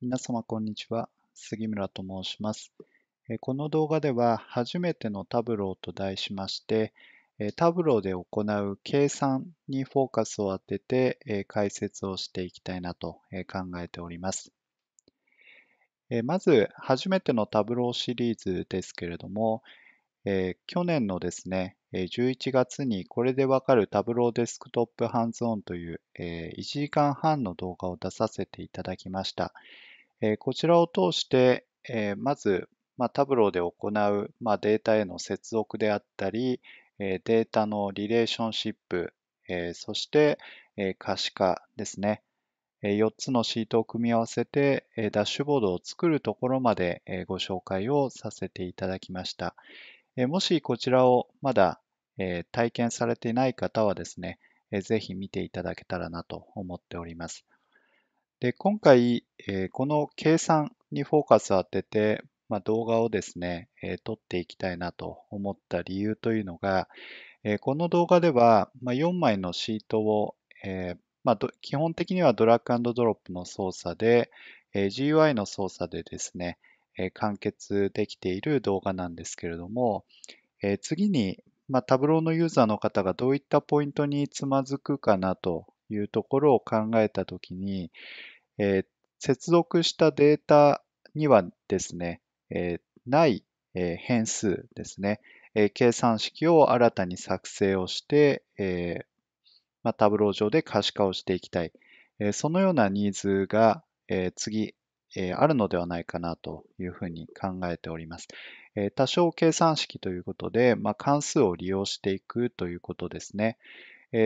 皆様こんにちは。杉村と申します。この動画では、初めてのタブローと題しまして、タブローで行う計算にフォーカスを当てて解説をしていきたいなと考えております。まず、初めてのタブローシリーズですけれども、去年のですね、11月にこれでわかるタブローデスクトップハンズオンという1時間半の動画を出させていただきました。こちらを通して、まず、まあ、タブローで行う、まあ、データへの接続であったり、データのリレーションシップ、そして、可視化ですね。4つのシートを組み合わせてダッシュボードを作るところまでご紹介をさせていただきました。もしこちらをまだ体験されていない方はですね、ぜひ見ていただけたらなと思っております。で今回、えー、この計算にフォーカスを当てて、まあ、動画をですね、えー、撮っていきたいなと思った理由というのが、えー、この動画では、まあ、4枚のシートを、えーまあ、基本的にはドラッグドロップの操作で、えー、GUI の操作でですね、えー、完結できている動画なんですけれども、えー、次に、まあ、タブローのユーザーの方がどういったポイントにつまずくかなとというところを考えたときに、えー、接続したデータにはですね、えー、ない、変数ですね、え計算式を新たに作成をして、えまあ、タブロー上で可視化をしていきたい。えそのようなニーズが、え次、えあるのではないかなというふうに考えております。多少計算式ということで、まあ、関数を利用していくということですね。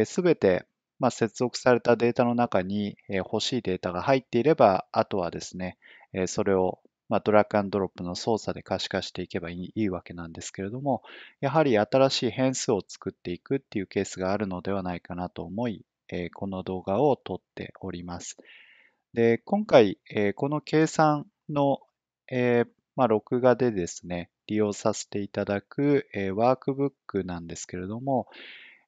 す、え、べ、てまあ、接続されたデータの中に、え欲しいデータが入っていれば、あとはですね、えそれをまあ、ドラッグアンドロップの操作で可視化していけばいいわけなんですけれども、やはり新しい変数を作っていくっていうケースがあるのではないかなと思い、えこの動画を撮っております。で、今回、えこの計算の、えまあ、録画でですね、利用させていただく、えワークブックなんですけれども、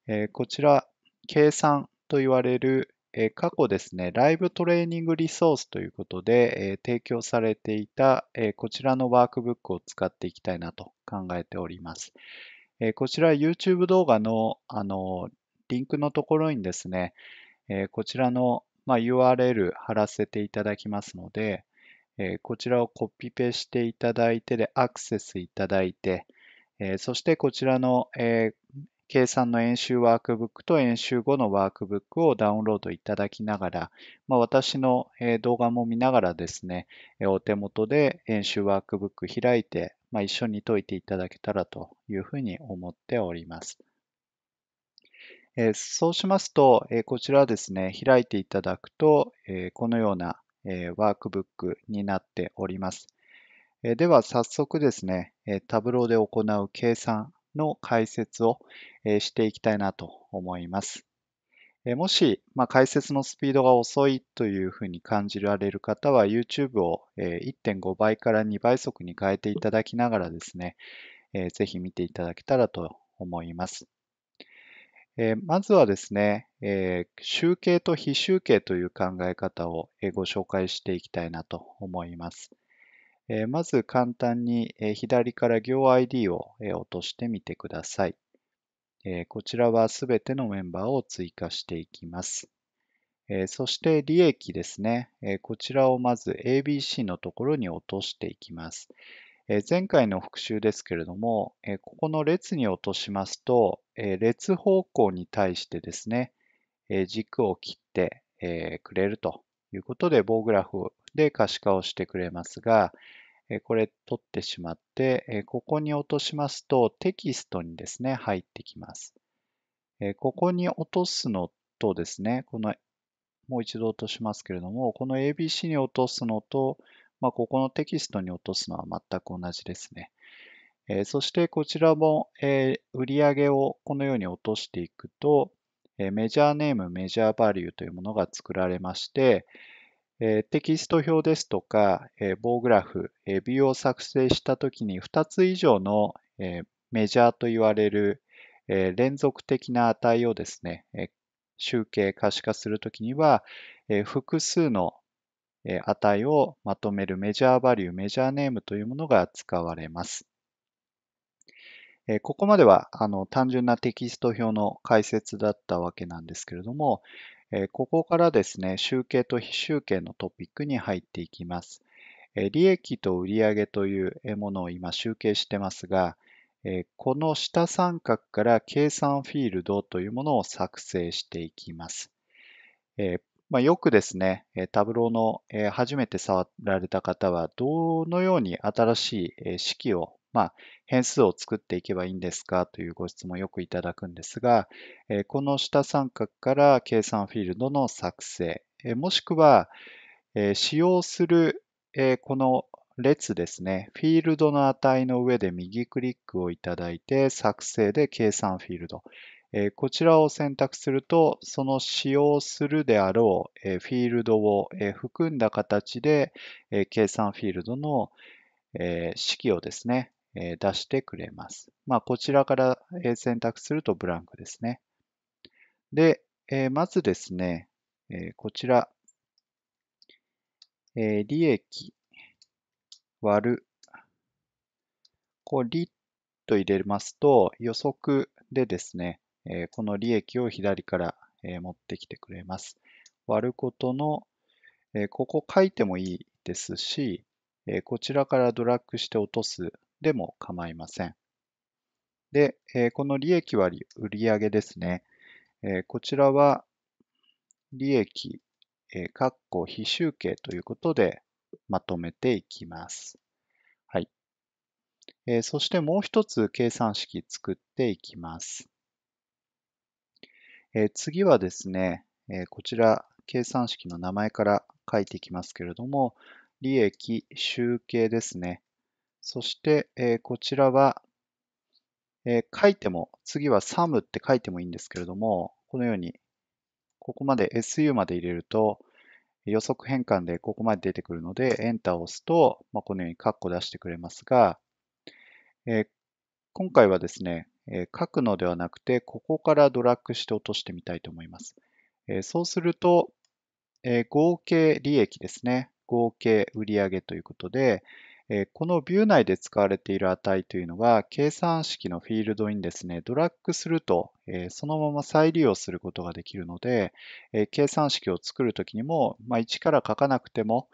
えこちら、計算と言われる、え過去ですね、ライブトレーニングリソースということで、え提供されていた、えこちらのワークブックを使っていきたいなと考えております。えこちら YouTube 動画の、あの、リンクのところにですね、えこちらの、ま URL 貼らせていただきますので、えこちらをコピペしていただいてでアクセスいただいて、えそしてこちらの、え計算の演習ワークブックと演習後のワークブックをダウンロードいただきながら、まあ、私の動画も見ながらですね、お手元で演習ワークブック開いて、まあ、一緒に解いていただけたらというふうに思っております。そうしますと、こちらですね、開いていただくと、このようなワークブックになっております。では早速ですね、タブローで行う計算の解説をしていきたいなと思います。もし、まあ、解説のスピードが遅いというふうに感じられる方は YouTube を1.5倍から2倍速に変えていただきながらですね、ぜひ見ていただけたらと思います。まずはですね、集計と非集計という考え方をご紹介していきたいなと思います。まず簡単に、左から行 ID を、落としてみてください。こちらはすべてのメンバーを追加していきます。そして利益ですね、こちらをまず ABC のところに落としていきます。前回の復習ですけれども、ここの列に落としますと、列方向に対してですね、軸を切って、くれるということで棒グラフで可視化をしてくれますが、これ取ってしまって、ここに落としますとテキストにですね、入ってきます。ここに落とすのとですね、このもう一度落としますけれども、この ABC に落とすのと、まあ、ここのテキストに落とすのは全く同じですね。えー、そしてこちらも、えー、売上をこのように落としていくと、えー、メジャーネーム、メジャーバリューというものが作られまして、テキスト表ですとか、棒グラフ、ビューを作成したときに2つ以上の、メジャーと言われる、連続的な値をですね、集計可視化するときには、複数の値をまとめるメジャーバリュー、メジャーネームというものが使われます。ここまではあの単純なテキスト表の解説だったわけなんですけれども、ここからですね、集計と非集計のトピックに入っていきます。利益と売上というものを今集計してますが、この下三角から計算フィールドというものを作成していきます。まあ、よくですね、タブローの初めて触られた方は、どのように新しい式をまあ、変数を作っていけばいいんですかというご質問をよくいただくんですが、えこの下三角から計算フィールドの作成、えもしくは、え使用する、えこの列ですね、フィールドの値の上で右クリックをいただいて、作成で計算フィールド。えこちらを選択すると、その使用するであろう、えフィールドを、え含んだ形で、え計算フィールドの、え式をですね、出してくれます。まあ、こちらから選択するとブランクですね。で、まずですね、こちら、利益割る、こう、利と入れますと、予測でですね、この利益を左から持ってきてくれます。割ることの、ここ書いてもいいですし、こちらからドラッグして落とすでも構いません。で、えこの利益割売上ですね。えこちらは利益、え括弧非集計ということでまとめていきます。はい。えそしてもう一つ計算式作っていきます。え次はですね、えこちら計算式の名前から書いていきますけれども、利益集計ですね。そして、えこちらは、え書いても、次は sum って書いてもいいんですけれども、このように、ここまで su まで入れると、予測変換でここまで出てくるので、Enter を押すと、まあ、このようにカッコ出してくれますが、え今回はですね、え書くのではなくて、ここからドラッグして落としてみたいと思います。えそうすると、え合計利益ですね。合計売上ということで、このビュー内で使われている値というのは、計算式のフィールドにですね、ドラッグすると、そのまま再利用することができるので、計算式を作るときにも、1から書かなくても、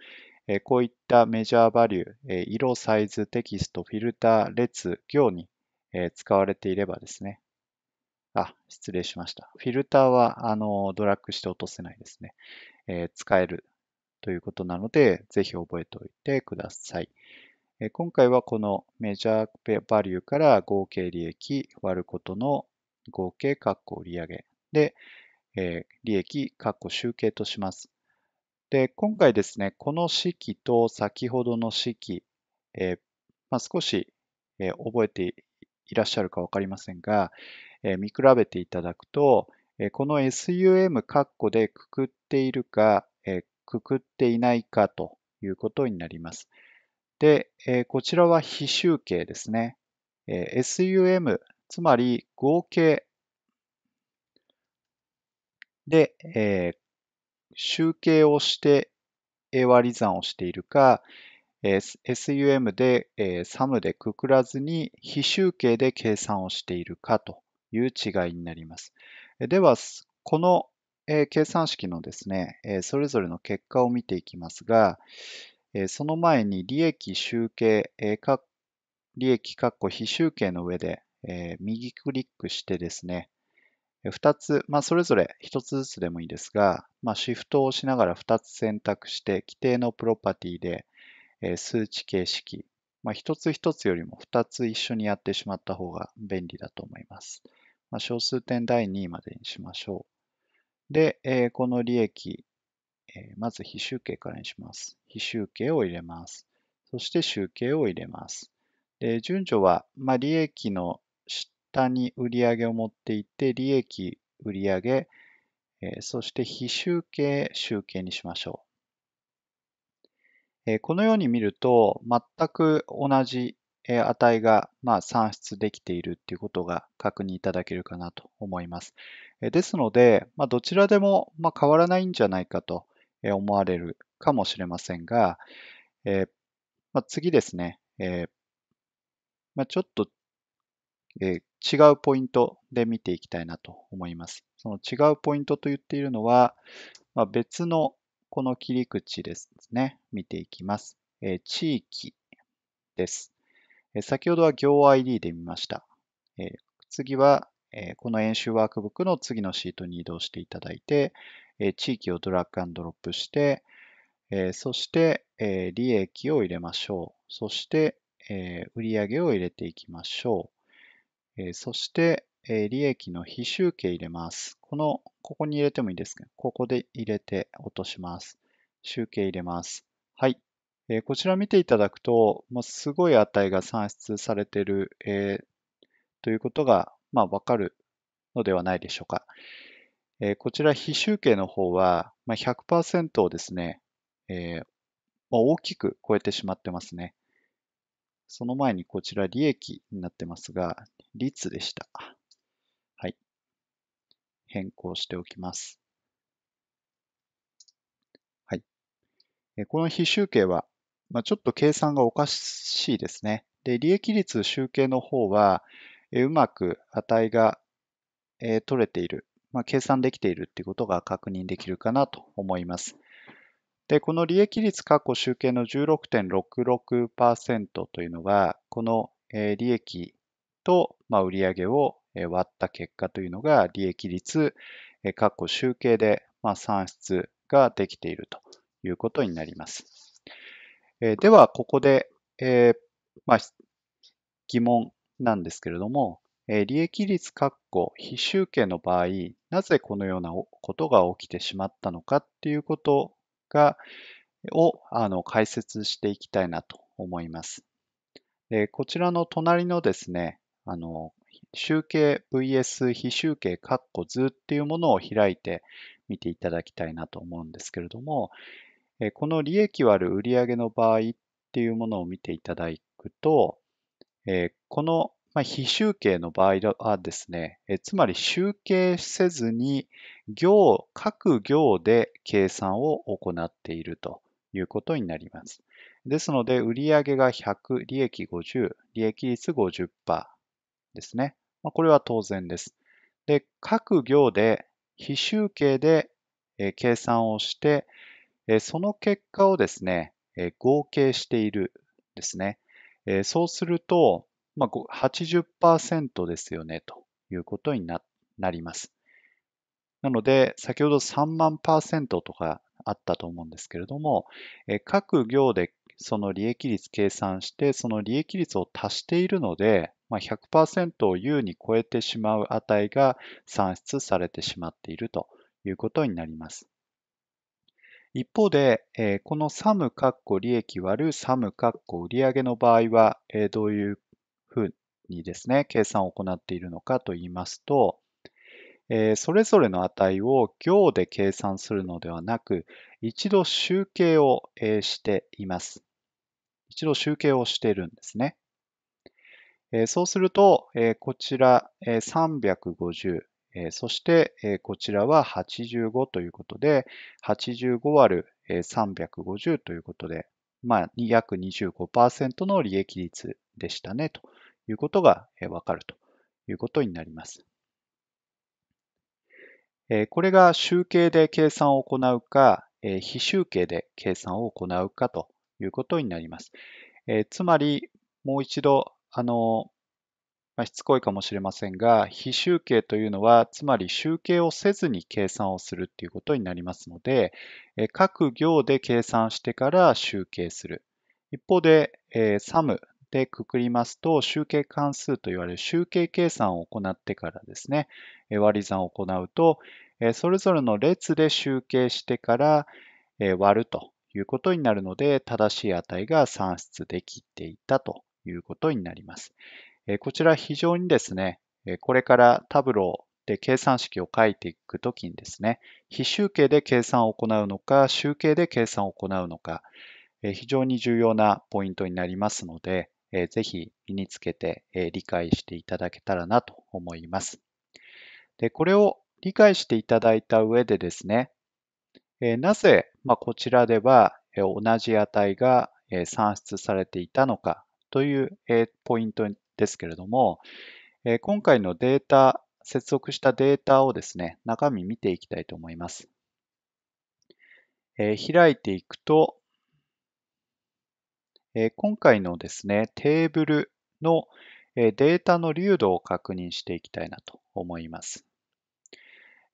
こういったメジャーバリュー、色、サイズ、テキスト、フィルター、列、行に、使われていればですね、あ、失礼しました。フィルターは、あの、ドラッグして落とせないですね。使えるということなので、ぜひ覚えておいてください。今回はこのメジャーバリューから合計利益割ることの合計括弧売上で、利益括弧集計とします。で、今回ですね、この式と先ほどの式、えまあ、少し、え覚えていらっしゃるかわかりませんが、え見比べていただくと、えこの SUM 括弧でくくっているか、えくくっていないかということになります。で、えー、こちらは非集計ですね。えー、SUM、つまり合計で、えー、集計をして、A 割り算をしているか、えー、SUM で、えー、サムでくくらずに非集計で計算をしているかという違いになります。では、このえー、計算式のですね、えそれぞれの結果を見ていきますが、えその前に利益集計、えか利益括弧非集計の上で、え右クリックしてですね、2つ、まあ、それぞれ1つずつでもいいですが、まあ、シフトを押しながら2つ選択して、規定のプロパティで、え数値形式、まあ、1つ1つよりも2つ一緒にやってしまった方が便利だと思います。まあ、小数点第2位までにしましょう。で、えこの利益、えまず非集計からにします。非集計を入れます。そして集計を入れます。で順序は、まあ、利益の下に売上を持っていって、利益、売上、えそして非集計、集計にしましょう。えこのように見ると、全く同じ値が、まあ、算出できているということが確認いただけるかなと思います。ですので、まあ、どちらでもま変わらないんじゃないかと思われるかもしれませんが、えー、まあ、次ですね、えー、まあ、ちょっと、えー、違うポイントで見ていきたいなと思います。その違うポイントと言っているのは、ま別のこの切り口ですね、見ていきます。え地域です、え先ほどは行 ID で見ました。え次はえこの演習ワークブックの次のシートに移動していただいて、え地域をドラッグアンドロップして、えそして、え利益を入れましょう。そして、え売上を入れていきましょう。えそして、え利益の非集計入れます。この、ここに入れてもいいですけど、ここで入れて落とします。集計入れます。はい。えこちら見ていただくと、もうすごい値が算出されている、えということがまあ、わかるのではないでしょうか。えー、こちら、非集計の方は、まあ、100%をですね、えー、まあ、大きく超えてしまってますね。その前にこちら、利益になってますが、率でした。はい。変更しておきます。はい。えー、この非集計は、まあ、ちょっと計算がおかしいですね。で、利益率集計の方は、うまく値が取れている、まあ、計算できているということが確認できるかなと思います。で、この利益率確保集計の16.66%というのが、この利益と売上を割った結果というのが、利益率確保集計で算出ができているということになります。では、ここで、えー、まあ、疑問なんですけれども、え利益率確保、非集計の場合、なぜこのようなことが起きてしまったのかっていうことが、をあの解説していきたいなと思います。こちらの隣のですね、あの集計 VS 非集計括弧図っていうものを開いて見ていただきたいなと思うんですけれども、この利益割る売上の場合っていうものを見ていただくと、えこの、ま非集計の場合はですね、えつまり集計せずに行、各行で計算を行っているということになります。ですので、売上が100、利益50、利益率50%ですね。まあ、これは当然です。で、各行で非集計で、え計算をして、えその結果をですね、え合計しているですね。えー、そうすると、まあ、80%ですよねということになります。なので、先ほど3万とかあったと思うんですけれども、えー、各行でその利益率計算して、その利益率を足しているので、まあ、100%を優に超えてしまう値が算出されてしまっているということになります。一方で、えー、このサムカッコ利益割るサムカッコ売上の場合は、えー、どういうふうにですね、計算を行っているのかと言いますと、えー、それぞれの値を行で計算するのではなく、一度集計を、えー、しています。一度集計をしているんですね。えー、そうすると、えー、こちら、えー、350、えそして、えこちらは85ということで、85割る350ということで、まあ、約25%の利益率でしたね、ということがわかるということになります。これが集計で計算を行うか、非集計で計算を行うかということになります。つまり、もう一度、あの、まあ、しつこいかもしれませんが、非集計というのは、つまり集計をせずに計算をするっていうことになりますので、え各行で計算してから集計する。一方で、えー、サムでくくりますと、集計関数といわれる集計計算を行ってからですね、え割り算を行うと、えそれぞれの列で集計してから、え割るということになるので、正しい値が算出できていたということになります。こちら非常にですね、これからタブローで計算式を書いていくときにですね、非集計で計算を行うのか、集計で計算を行うのか、非常に重要なポイントになりますので、ぜひ身につけて理解していただけたらなと思います。でこれを理解していただいた上でですね、なぜ、まこちらでは同じ値が算出されていたのかというポイントですけれども、えー、今回のデータ、接続したデータをですね、中身見ていきたいと思います。えー、開いていくと、えー、今回のですね、テーブルの、えー、データの流度を確認していきたいなと思います。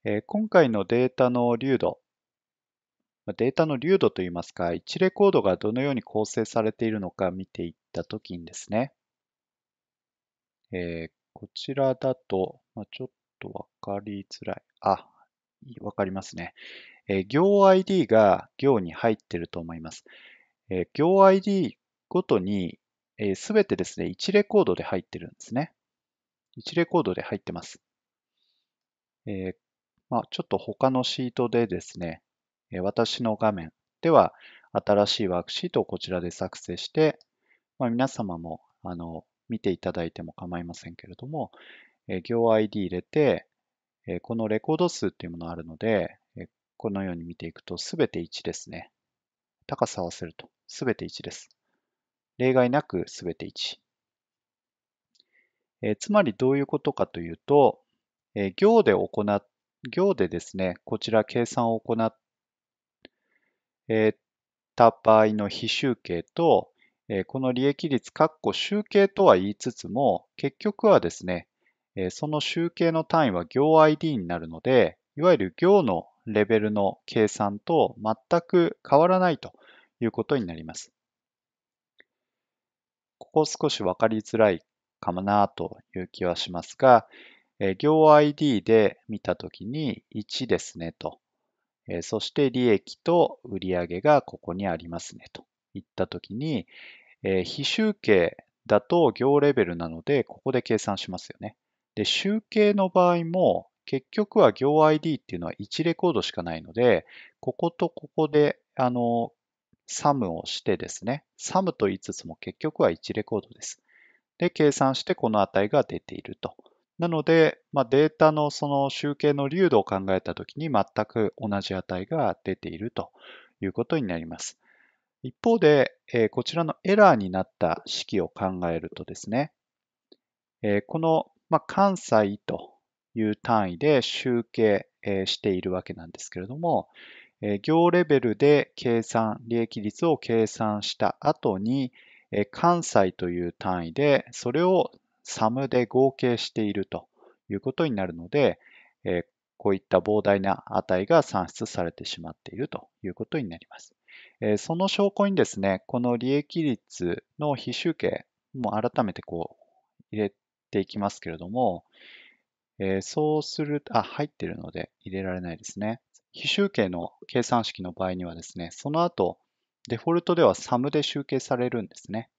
えー、今回のデータの流度、データの流度といいますか、1レコードがどのように構成されているのか見ていったときにですね、えー、こちらだと、まあ、ちょっとわかりづらい。あ、わかりますね。えー、行 ID が行に入ってると思います。えー、行 ID ごとに、す、え、べ、てですね、1レコードで入ってるんですね。1レコードで入ってます。えー、まあ、ちょっと他のシートでですね、私の画面では新しいワークシートをこちらで作成して、まあ、皆様もあの見ていただいても構いませんけれども、行 ID 入れて、このレコード数っていうものがあるので、このように見ていくとすべて1ですね。高さ合わせるとすべて1です。例外なくすべて1。つまりどういうことかというと、行で行な、行でですね、こちら計算を行った場合の非集計と、この利益率、集計とは言いつつも、結局はですね、その集計の単位は行 ID になるので、いわゆる行のレベルの計算と全く変わらないということになります。ここ少し分かりづらいかもなという気はしますが、行 ID で見たときに1ですねと。そして利益と売上がここにありますねと。いったときに、えー、非集計だと行レベルなので、ここで計算しますよね。で、集計の場合も、結局は行 ID っていうのは1レコードしかないので、こことここで、あの、サムをしてですね、サムと言いつつも結局は1レコードです。で、計算してこの値が出ていると。なので、まあ、データのその集計の流度を考えたときに全く同じ値が出ているということになります。一方で、えこちらのエラーになった式を考えるとですね、えこの、ま関西という単位で集計、えしているわけなんですけれども、え行レベルで計算、利益率を計算した後に、え関西という単位でそれをサムで合計しているということになるので、えこういった膨大な値が算出されてしまっているということになります。えその証拠にですね、この利益率の非集計も改めてこう入れていきますけれども、えそうすると、あ、入ってるので入れられないですね。非集計の計算式の場合にはですね、その後、デフォルトではサムで集計されるんですね。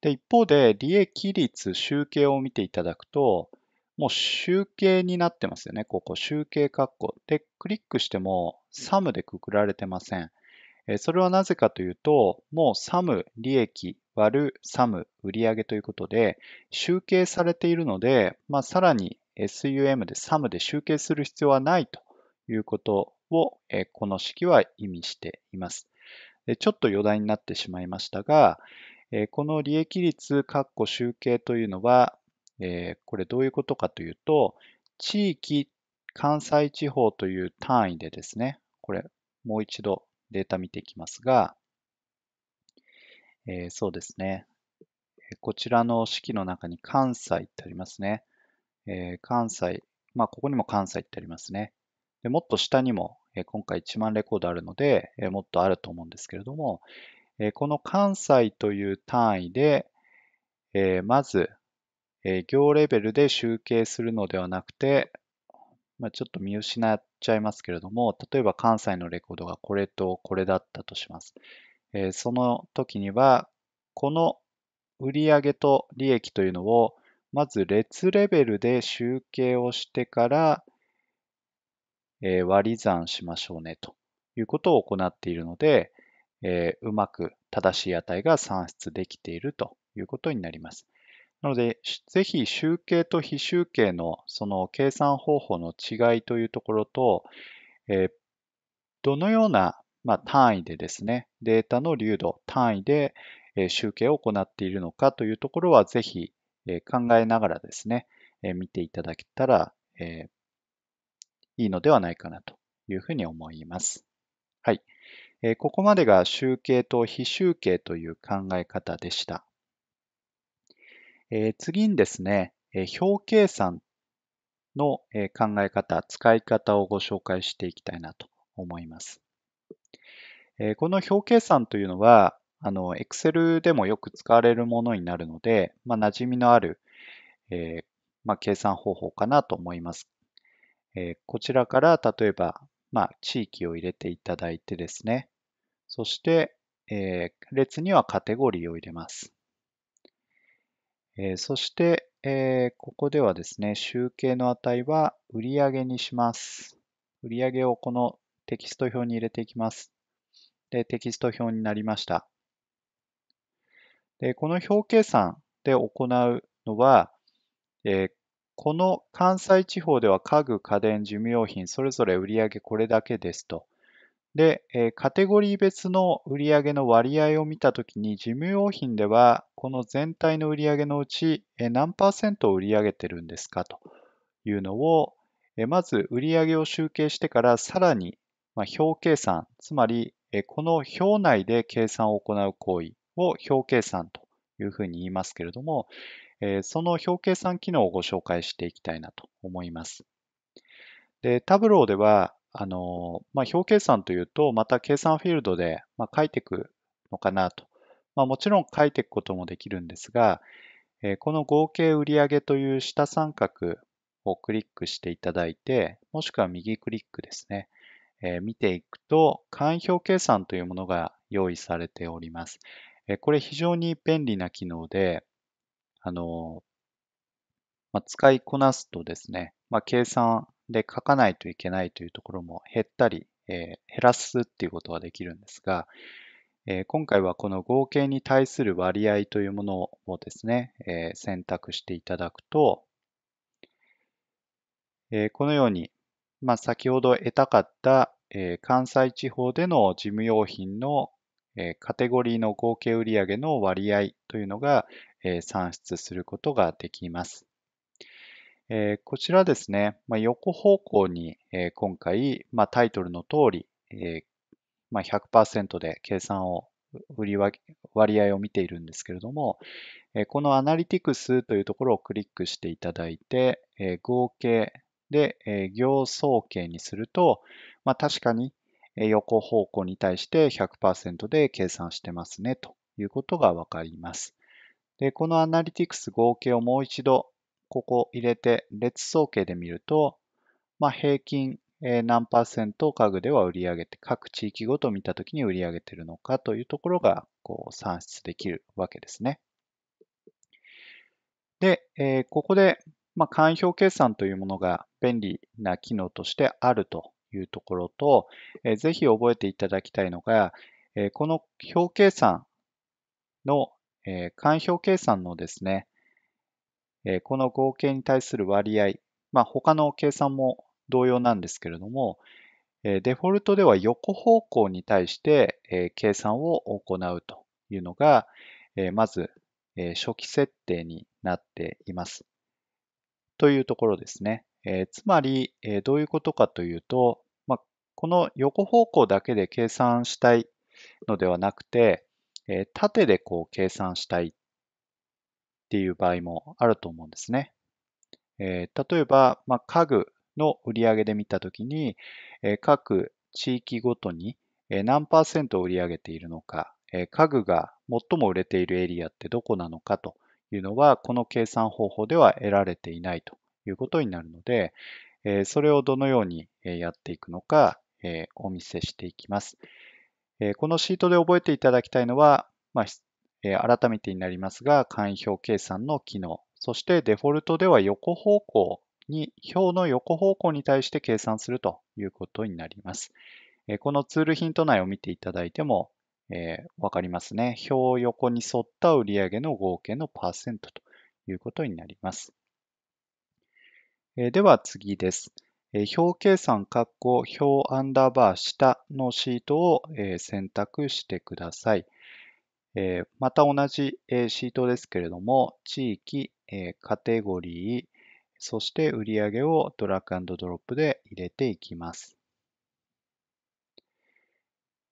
で、一方で、利益率集計を見ていただくと、もう集計になってますよね。ここ、集計括弧。で、クリックしても、サムでくくられてません。それはなぜかというと、もうサム、利益、割る、サム、売上ということで、集計されているので、まあ、さらに SUM でサムで集計する必要はないということを、この式は意味しています。ちょっと余談になってしまいましたが、この利益率、括弧集計というのは、これどういうことかというと、地域、関西地方という単位でですね、これ、もう一度データ見ていきますが、えー、そうですね。こちらの式の中に関西ってありますね。えー、関西、まあ、ここにも関西ってありますね。でもっと下にも、えー、今回1万レコードあるので、えー、もっとあると思うんですけれども、えー、この関西という単位で、えー、まず、えー、行レベルで集計するのではなくて、まあ、ちょっと見失っちゃいますけれども、例えば関西のレコードがこれとこれだったとします。えー、その時には、この売上と利益というのを、まず列レベルで集計をしてから、えー、割り算しましょうねということを行っているので、えー、うまく正しい値が算出できているということになります。なので、ぜひ集計と非集計のその計算方法の違いというところと、えー、どのような、まあ、単位でですね、データの流度、単位で、えー、集計を行っているのかというところは、ぜひ、えー、考えながらですね、え見ていただけたら、えいいのではないかなというふうに思います。はい。えここまでが集計と非集計という考え方でした。えー、次にですね、え表計算の、え考え方、使い方をご紹介していきたいなと思います。えこの表計算というのは、あの、Excel でもよく使われるものになるので、まあ、馴染みのある、えー、まあ、計算方法かなと思います。えー、こちらから、例えば、まあ、地域を入れていただいてですね、そして、えー、列にはカテゴリーを入れます。えー、そして、えー、ここではですね、集計の値は売上にします。売上をこのテキスト表に入れていきます。で、テキスト表になりました。で、この表計算で行うのは、えー、この関西地方では家具、家電、事務用品、それぞれ売上これだけですと。で、カテゴリー別の売上の割合を見たときに、事務用品では、この全体の売上のうち、何パーセントを売り上げてるんですかというのを、まず売上を集計してから、さらに、表計算、つまり、この表内で計算を行う行為を表計算というふうに言いますけれども、その表計算機能をご紹介していきたいなと思います。でタブローでは、あの、まあ、表計算というと、また計算フィールドで、まあ、書いていくのかなと。まあ、もちろん書いていくこともできるんですが、えこの合計売上という下三角をクリックしていただいて、もしくは右クリックですね。え見ていくと、簡易表計算というものが用意されております。えこれ非常に便利な機能で、あの、まあ、使いこなすとですね、まあ、計算で書かないといけないというところも減ったり、えー、減らすっていうことはできるんですが、えー、今回はこの合計に対する割合というものをですね、えー、選択していただくと、えー、このように、まあ、先ほど得たかった、えー、関西地方での事務用品の、えー、カテゴリーの合計売上の割合というのが、えー、算出することができます。えー、こちらですね、まあ、横方向に、えー、今回、まあ、タイトルの通り、えーまあ、100%で計算を売り割合を見ているんですけれども、えこのアナリティクスというところをクリックしていただいて、え合計で、え行総計にすると、まあ、確かに横方向に対して100%で計算してますねということがわかります。でこのアナリティクス合計をもう一度ここ入れて列総計で見ると、まあ、平均、え何パーセント家具では売り上げて、各地域ごと見たときに売り上げているのかというところがこう算出できるわけですね。で、えー、ここで、まあ、環表計算というものが便利な機能としてあるというところと、えー、ぜひ覚えていただきたいのが、えー、この表計算の、えー、表計算のですね、この合計に対する割合、まあ、他の計算も同様なんですけれども、デフォルトでは横方向に対して、計算を行うというのが、まず、初期設定になっています。というところですね。つまり、どういうことかというと、この横方向だけで計算したいのではなくて、縦でこう計算したいっていう場合もあると思うんですね。えー、例えば、まあ、家具の売り上げで見たときに、えー、各地域ごとに、え何パーセント売り上げているのか、え家具が最も売れているエリアってどこなのかというのは、この計算方法では得られていないということになるので、えそれをどのようにやっていくのか、えお見せしていきます。えこのシートで覚えていただきたいのは、まあ、え改めてになりますが、簡易表計算の機能、そしてデフォルトでは横方向に、表の横方向に対して計算するということになります。えこのツールヒント内を見ていただいても、えー、わかりますね。表を横に沿った売上の合計のパーセントということになります。えでは次です。え表計算括弧表アンダーバー下のシートを選択してください。えー、また同じ、えー、シートですけれども、地域、えー、カテゴリー、そして売上をドラッグドロップで入れていきます。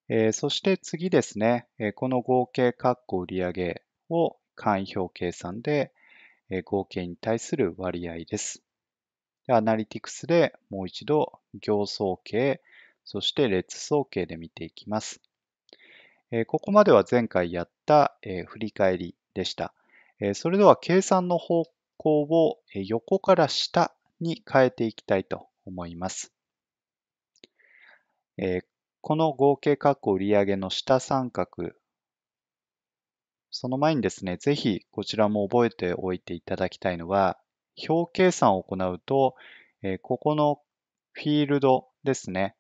えー、そして次ですね、えー、この合計括弧売上を簡易表計算で、えー、合計に対する割合です。アナリティクスでもう一度行総計、そして列総計で見ていきます。えここまでは前回やった、え振り返りでした。えそれでは計算の方向を、え横から下に変えていきたいと思います。えこの合計確保売上の下三角、その前にですね、ぜひこちらも覚えておいていただきたいのは、表計算を行うと、えここのフィールドですね、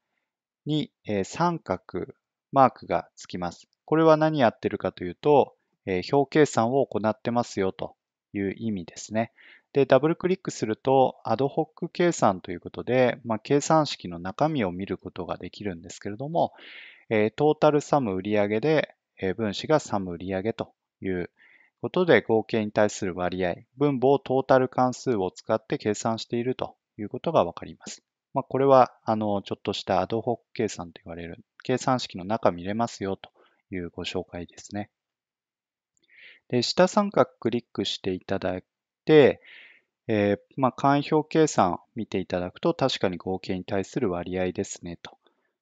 に、え三角マークがつきます。これは何やってるかというと、えー、表計算を行ってますよという意味ですね。で、ダブルクリックすると、アドホック計算ということで、まあ、計算式の中身を見ることができるんですけれども、えー、トータルサム売上で、えー、分子がサム売上ということで、合計に対する割合、分母をトータル関数を使って計算しているということがわかります。まあ、これは、あの、ちょっとしたアドホック計算と言われる計算式の中見れますよというご紹介ですね。で下三角クリックしていただいて、えー、まあ、簡易表計算見ていただくと確かに合計に対する割合ですねと。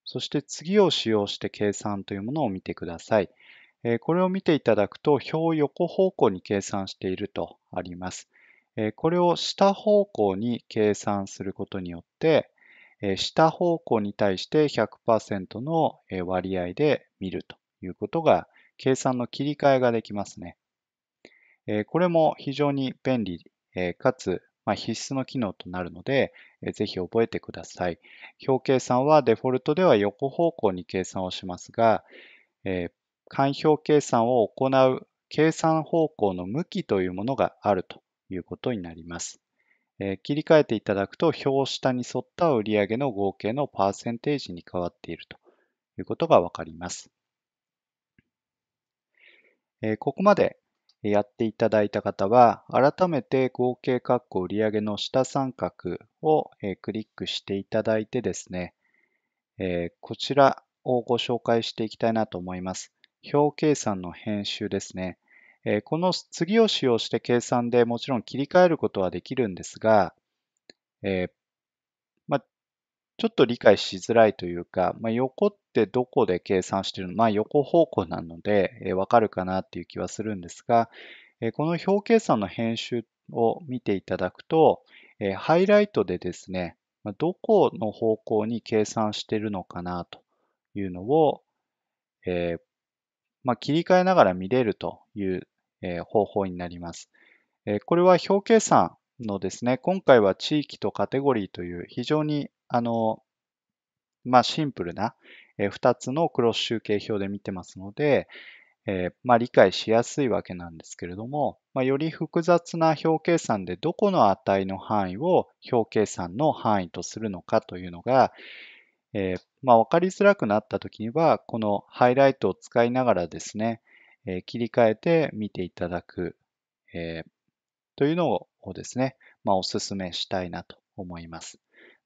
そして次を使用して計算というものを見てください。えー、これを見ていただくと表を横方向に計算しているとあります。えー、これを下方向に計算することによって、え下方向に対して100%の割合で見るということが計算の切り替えができますね。えこれも非常に便利、えかつ、ま必須の機能となるので、えぜひ覚えてください。表計算はデフォルトでは横方向に計算をしますが、え表計算を行う計算方向の向きというものがあるということになります。え切り替えていただくと、表下に沿った売上の合計のパーセンテージに変わっているということがわかります。えここまでやっていただいた方は、改めて合計括弧売上の下三角を、えクリックしていただいてですね、えこちらをご紹介していきたいなと思います。表計算の編集ですね。この次を使用して計算でもちろん切り替えることはできるんですが、えー、まちょっと理解しづらいというか、ま横ってどこで計算してるのま横方向なので、えー、わかるかなという気はするんですが、えこの表計算の編集を見ていただくと、えハイライトでですね、まどこの方向に計算してるのかなというのを、えーまあ、切り替えながら見れるというえ方法になります。えこれは表計算のですね、今回は地域とカテゴリーという非常にあの、まあ、シンプルな、え2つのクロス集計表で見てますので、えまあ、理解しやすいわけなんですけれども、まあ、より複雑な表計算でどこの値の範囲を表計算の範囲とするのかというのが、えー、まあ、分かりづらくなった時には、このハイライトを使いながらですね、え切り替えて見ていただく、えというのをですね、まあ、お勧めしたいなと思います。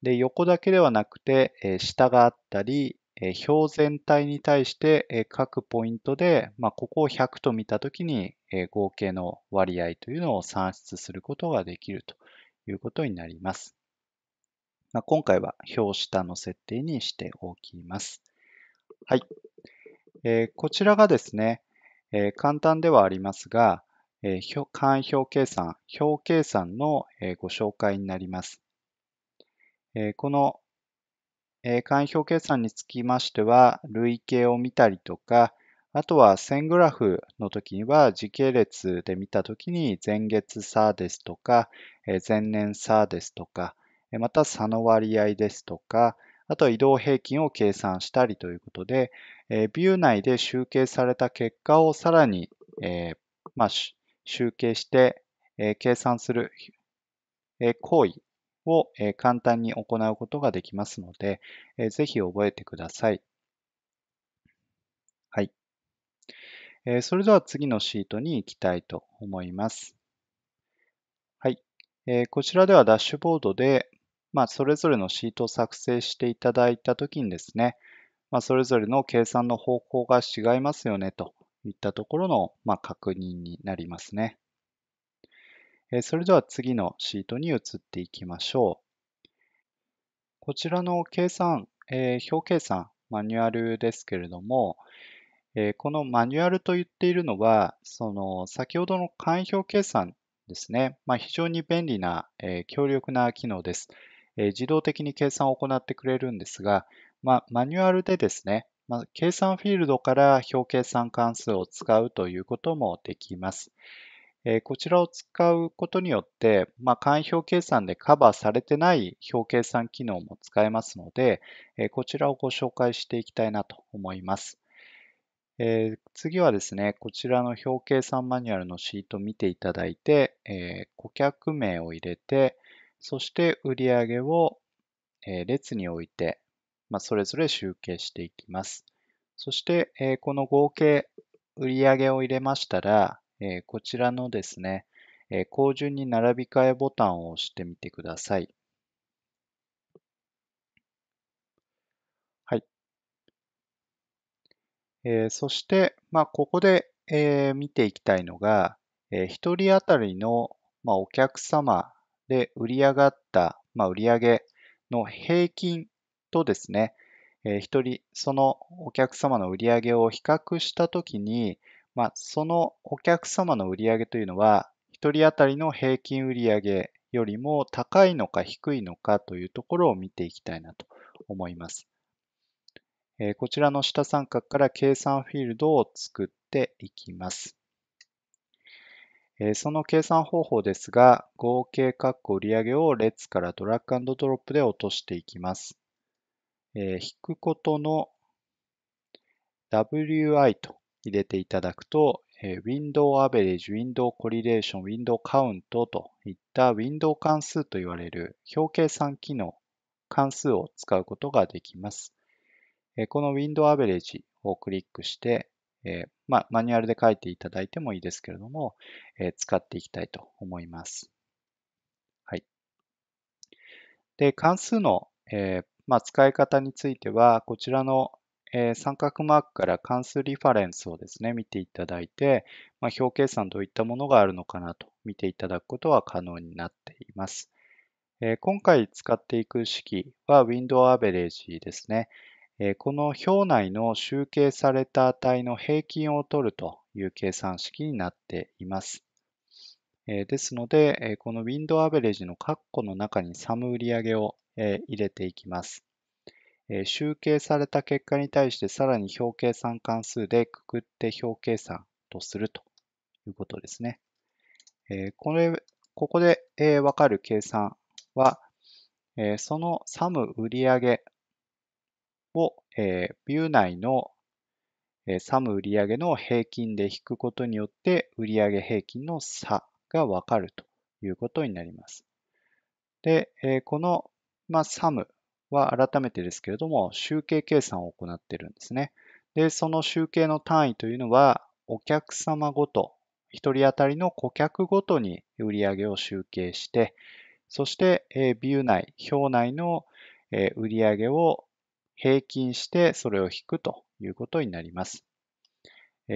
で、横だけではなくて、え下があったり、え表全体に対して、え各ポイントで、まあ、ここを100と見たときに、え合計の割合というのを算出することができるということになります。まあ、今回は表下の設定にしておきます。はい。えー、こちらがですね、え簡単ではありますが、えー、簡易表計算、表計算の、えご紹介になります。えこの、え簡易表計算につきましては、累計を見たりとか、あとは線グラフの時には時系列で見た時に前月差ですとか、前年差ですとか、また差の割合ですとか、あとは移動平均を計算したりということで、えー、ビュー内で集計された結果をさらに、えー、まあ、集計して、え計算する、え行為を、え簡単に行うことができますので、えー、ぜひ覚えてください。はい。えそれでは次のシートに行きたいと思います。はい。えこちらではダッシュボードで、まあ、それぞれのシートを作成していただいたときにですね、まあ、それぞれの計算の方向が違いますよねといったところの、まあ、確認になりますね。えそれでは次のシートに移っていきましょう。こちらの計算、えー、表計算、マニュアルですけれども、えー、このマニュアルと言っているのは、その先ほどの簡易表計算ですね、まあ、非常に便利な、えー、強力な機能です、えー、自動的に計算を行ってくれるんですが、まあ、マニュアルでですね、まあ、計算フィールドから表計算関数を使うということもできます。えー、こちらを使うことによって、まあ、簡易表計算でカバーされてない表計算機能も使えますので、えー、こちらをご紹介していきたいなと思います。えー、次はですね、こちらの表計算マニュアルのシートを見ていただいて、え顧客名を入れて、そして売上を、え列に置いて、まあ、それぞれ集計していきます。そして、えこの合計売上を入れましたら、えこちらのですね、え高順に並び替えボタンを押してみてください。はい。えそして、まあ、ここで、え見ていきたいのが、え1人当たりの、まあ、お客様で売り上がった、まあ、売上の平均とですね、え1人、そのお客様の売り上げを比較したときに、まあ、そのお客様の売り上げというのは、1人当たりの平均売り上げよりも高いのか低いのかというところを見ていきたいなと思います。えこちらの下三角から計算フィールドを作っていきます。えその計算方法ですが、合計括弧売上を列からドラッグドロップで落としていきます。えー、引くことの WI と入れていただくと、えー、Window Average、Window Correlation、Window Count といった Window 関数と言われる表計算機能関数を使うことができます。えー、この Window Average をクリックして、えー、まマニュアルで書いていただいてもいいですけれども、え使っていきたいと思います。はい。で、関数の、えまあ、使い方については、こちらの、三角マークから関数リファレンスをですね、見ていただいて、まあ、表計算どういったものがあるのかなと見ていただくことは可能になっています。今回使っていく式は Window Average ですね。この表内の集計された値の平均を取るという計算式になっています。ですので、この Window Average の括弧の中にサム売上をえ入れていきます。え集計された結果に対してさらに表計算関数でくくって表計算とするということですね。えこれ、ここで、えわかる計算は、えそのサム売上を、えビュー内の、えサム売上の平均で引くことによって売上平均の差がわかるということになります。で、えこのまあ、サムは改めてですけれども、集計計算を行っているんですね。で、その集計の単位というのは、お客様ごと、一人当たりの顧客ごとに売り上げを集計して、そして、ビュー内、表内の、売り上げを平均して、それを引くということになります。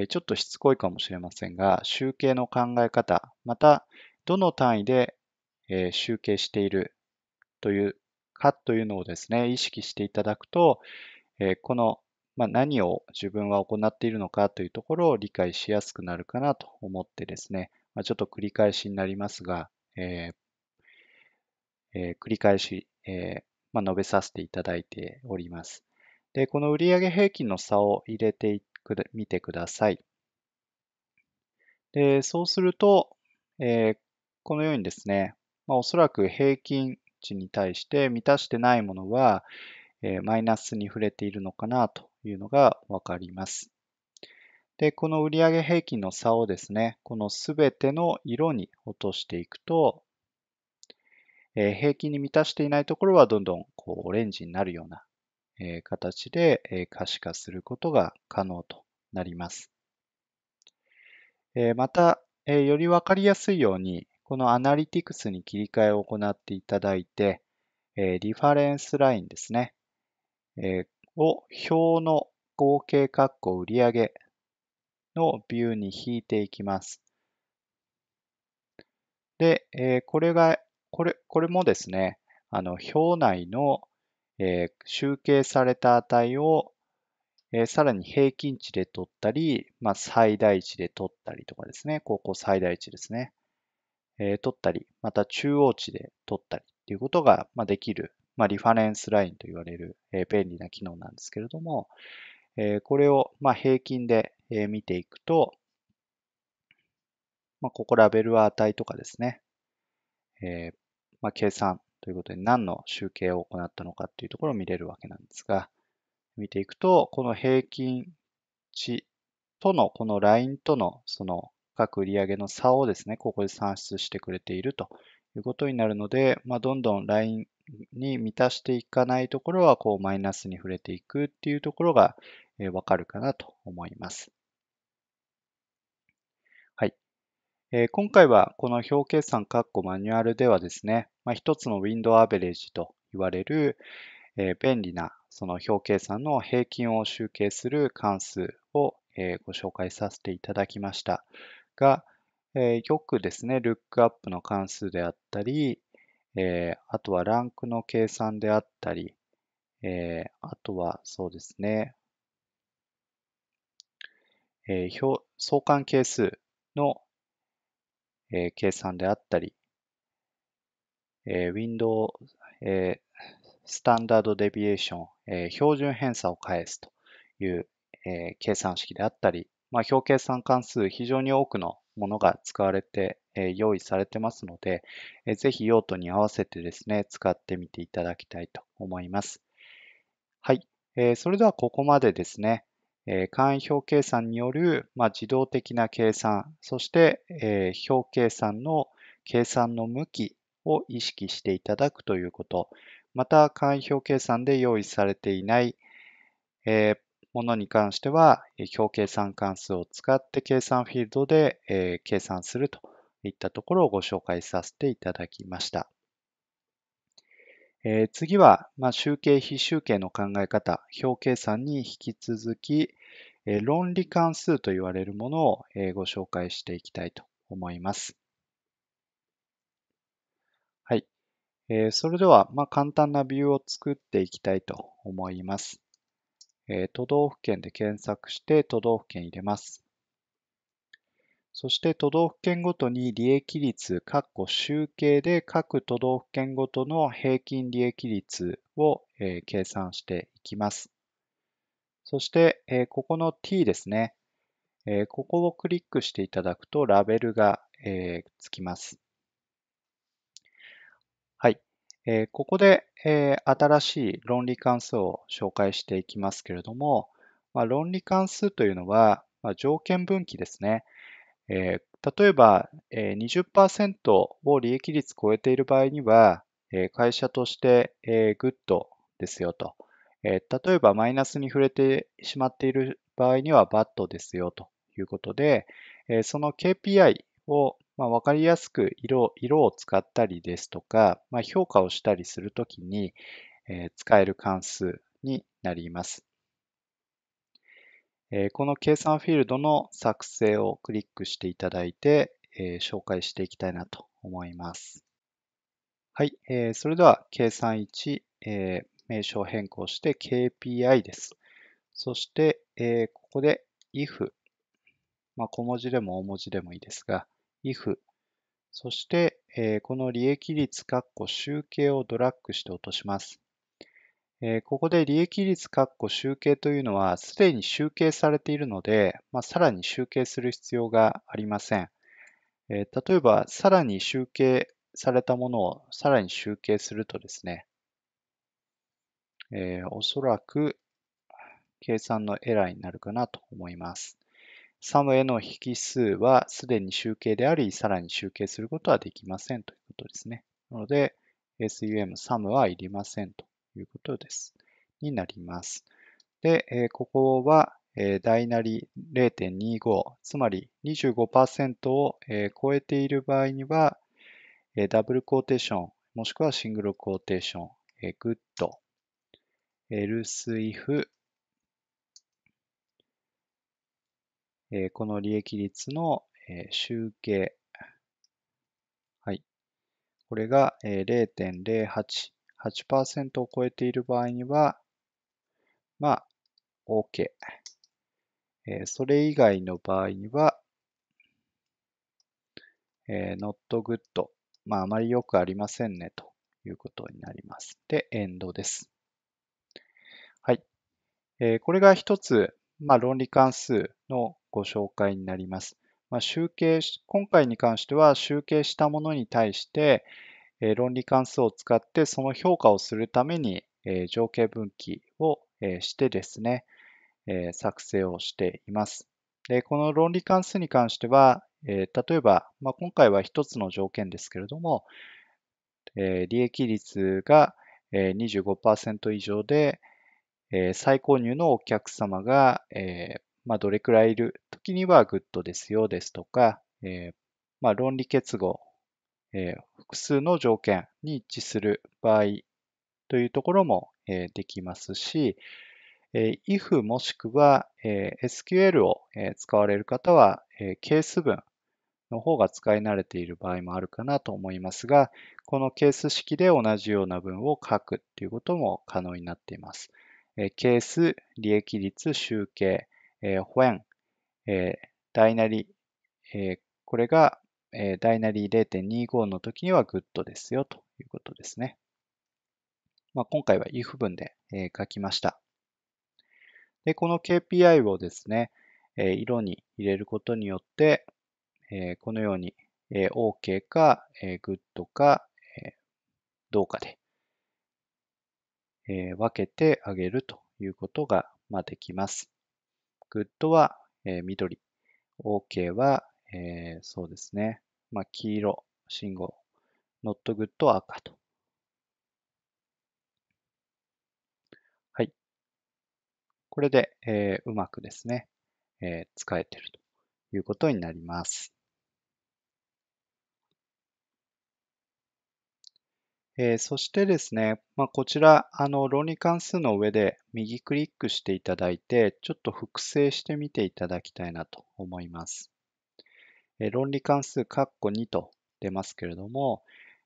ちょっとしつこいかもしれませんが、集計の考え方、また、どの単位で、集計しているというかというのをですね、意識していただくと、えこの、まあ、何を自分は行っているのかというところを理解しやすくなるかなと思ってですね、まあ、ちょっと繰り返しになりますが、えーえー、繰り返し、えー、まあ、述べさせていただいております。で、この売上平均の差を入れてみてください。で、そうすると、えー、このようにですね、まあ、おそらく平均値に対して満たしてないものは、えマイナスに触れているのかなというのがわかります。で、この売上平均の差をですね、このすべての色に落としていくと、え平均に満たしていないところはどんどんこうオレンジになるような、え形で、え可視化することが可能となります。えまた、えよりわかりやすいように、このアナリティクスに切り替えを行っていただいて、えリファレンスラインですね、えを表の合計括弧売上のビューに引いていきます。で、えこれが、これ、これもですね、あの、表内の、え集計された値を、えさらに平均値で取ったり、まあ、最大値で取ったりとかですね、ここ最大値ですね。え取ったり、また中央値で取ったりっていうことが、できる、まリファレンスラインと言われる、え便利な機能なんですけれども、えこれを、ま平均で、え見ていくと、まここラベルは値とかですね、えま計算ということで何の集計を行ったのかっていうところを見れるわけなんですが、見ていくと、この平均値とのこのラインとのその各売上の差をですね、ここで算出してくれているということになるので、まあ、どんどんラインに満たしていかないところは、こうマイナスに触れていくっていうところが、えわかるかなと思います。はい。えー、今回はこの表計算括弧マニュアルではですね、まあ、つのウィンドウアベレージと言われる、えー、便利なその表計算の平均を集計する関数を、えご紹介させていただきました。が、えー、よくですね、ルックアップの関数であったり、えー、あとはランクの計算であったり、えー、あとはそうですね、えー、表相関係数の、えー、計算であったり、えー、Window、えー、スタンダードデビエーション、えー、標準偏差を返すという、えー、計算式であったり、まあ、表計算関数非常に多くのものが使われて、え用意されてますので、えー、ぜひ用途に合わせてですね、使ってみていただきたいと思います。はい。えそれではここまでですね、え簡易表計算による、まあ、自動的な計算、そして、え表計算の計算の向きを意識していただくということ、また簡易表計算で用意されていない、えものに関しては、表計算関数を使って計算フィールドで計算するといったところをご紹介させていただきました。次は、集計非集計の考え方、表計算に引き続き、論理関数と言われるものを、ご紹介していきたいと思います。はい。それでは、簡単なビューを作っていきたいと思います。え都道府県で検索して都道府県入れます。そして都道府県ごとに利益率、集計で各都道府県ごとの平均利益率を、え計算していきます。そして、えここの t ですね、えここをクリックしていただくとラベルが、えつきます。はい。えー、ここで、えー、新しい論理関数を紹介していきますけれども、まあ、論理関数というのは、まあ、条件分岐ですね。えー、例えば、えー、20%を利益率超えている場合には、えー、会社として、えー、グッドですよと。えー、例えば、マイナスに触れてしまっている場合には、バッドですよということで、えー、その KPI を、まあ、わかりやすく色色を使ったりですとか、まあ、評価をしたりするときに、えー、使える関数になります。えー、この計算フィールドの作成をクリックしていただいて、えー、紹介していきたいなと思います。はい、えー、それでは計算1、えー、名称変更して KPI です。そして、えー、ここで if、まあ、小文字でも大文字でもいいですが、if、そして、えこの利益率、括弧集計をドラッグして落とします。えここで利益率、括弧集計というのは、すでに集計されているので、まあ、さらに集計する必要がありません。え例えば、さらに集計されたものをさらに集計するとですね、えおそらく計算のエラーになるかなと思います。サムへの引数はすでに集計であり、さらに集計することはできませんということですね。なので、sum、サムはいりませんということです。になります。で、ここは、大なり0.25、つまり25%を、超えている場合には、ダブルコーテーション、もしくはシングルコーテーション、グ good、else if えこの利益率の、え集計、はい、これが、えー、0.088%を超えている場合には、まあ、OK。えそれ以外の場合には、えー、not good。まあ、あまり良くありませんねということになります。で、エンドです。はい。えー、これが一つ、まあ、論理関数のご紹介になります。まあ、集計し、今回に関しては集計したものに対して、えー、論理関数を使ってその評価をするために、えー、情景分岐を、えー、してですね、え作成をしています。で、この論理関数に関しては、え例えば、まあ、今回は1つの条件ですけれども、え利益率が、25%以上で、え再購入のお客様が、えまあ、どれくらいいる時にはグッドですよですとか、えー、まあ、論理結合、えー、複数の条件に一致する場合というところも、えー、できますし、え if もしくは、え SQL を、え使われる方は、えケース文の方が使い慣れている場合もあるかなと思いますが、このケース式で同じような文を書くということも可能になっています。えケース、利益率、集計、えー、ホエン、えー、ダイナリ、えー、これが、えー、ダイナリー0.25の時にはグッドですよということですね。まあ、今回は if 文で、えー、書きました。で、この KPI をですね、えー、色に入れることによって、えー、このように、えー、OK か、えー、Good か、えー、どうかで、えー、分けてあげるということが、まあ、できます。good は、えー、緑、OK は、えー、そうですね、まあ、黄色、信号、not good は赤と。はい。これで、えー、うまくですね、えー、使えているということになります。えー、そしてですね、まあ、こちら、あの、論理関数の上で右クリックしていただいて、ちょっと複製してみていただきたいなと思います。えー、論理関数、カッコ2と出ますけれども、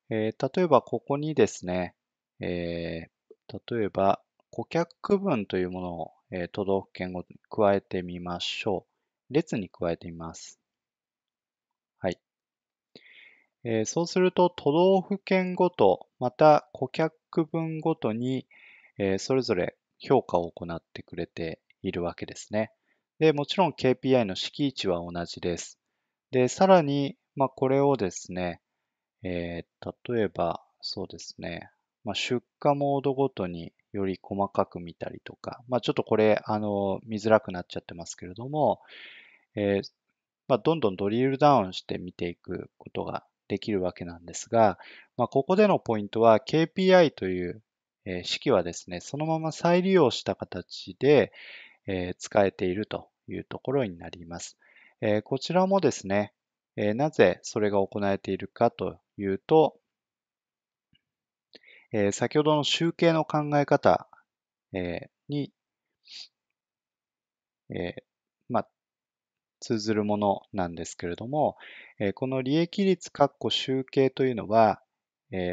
えー、例えばここにですね、え例えば、顧客区分というものを、え都道府県を加えてみましょう。列に加えてみます。えー、そうすると都道府県ごと、また顧客分ごとに、えー、それぞれ評価を行ってくれているわけですね。で、もちろん KPI の敷値は同じです。で、さらに、まあ、これをですね、えー、例えば、そうですね、まあ、出荷モードごとにより細かく見たりとか、まあ、ちょっとこれ、あの、見づらくなっちゃってますけれども、えー、まあ、どんどんドリルダウンして見ていくことができるわけなんですが、まあ、ここでのポイントは KPI という式はですね、そのまま再利用した形で使えているというところになります。こちらもですね、なぜそれが行われているかというと、先ほどの集計の考え方に通ずるものなんですけれども、この利益率括弧集計というのは、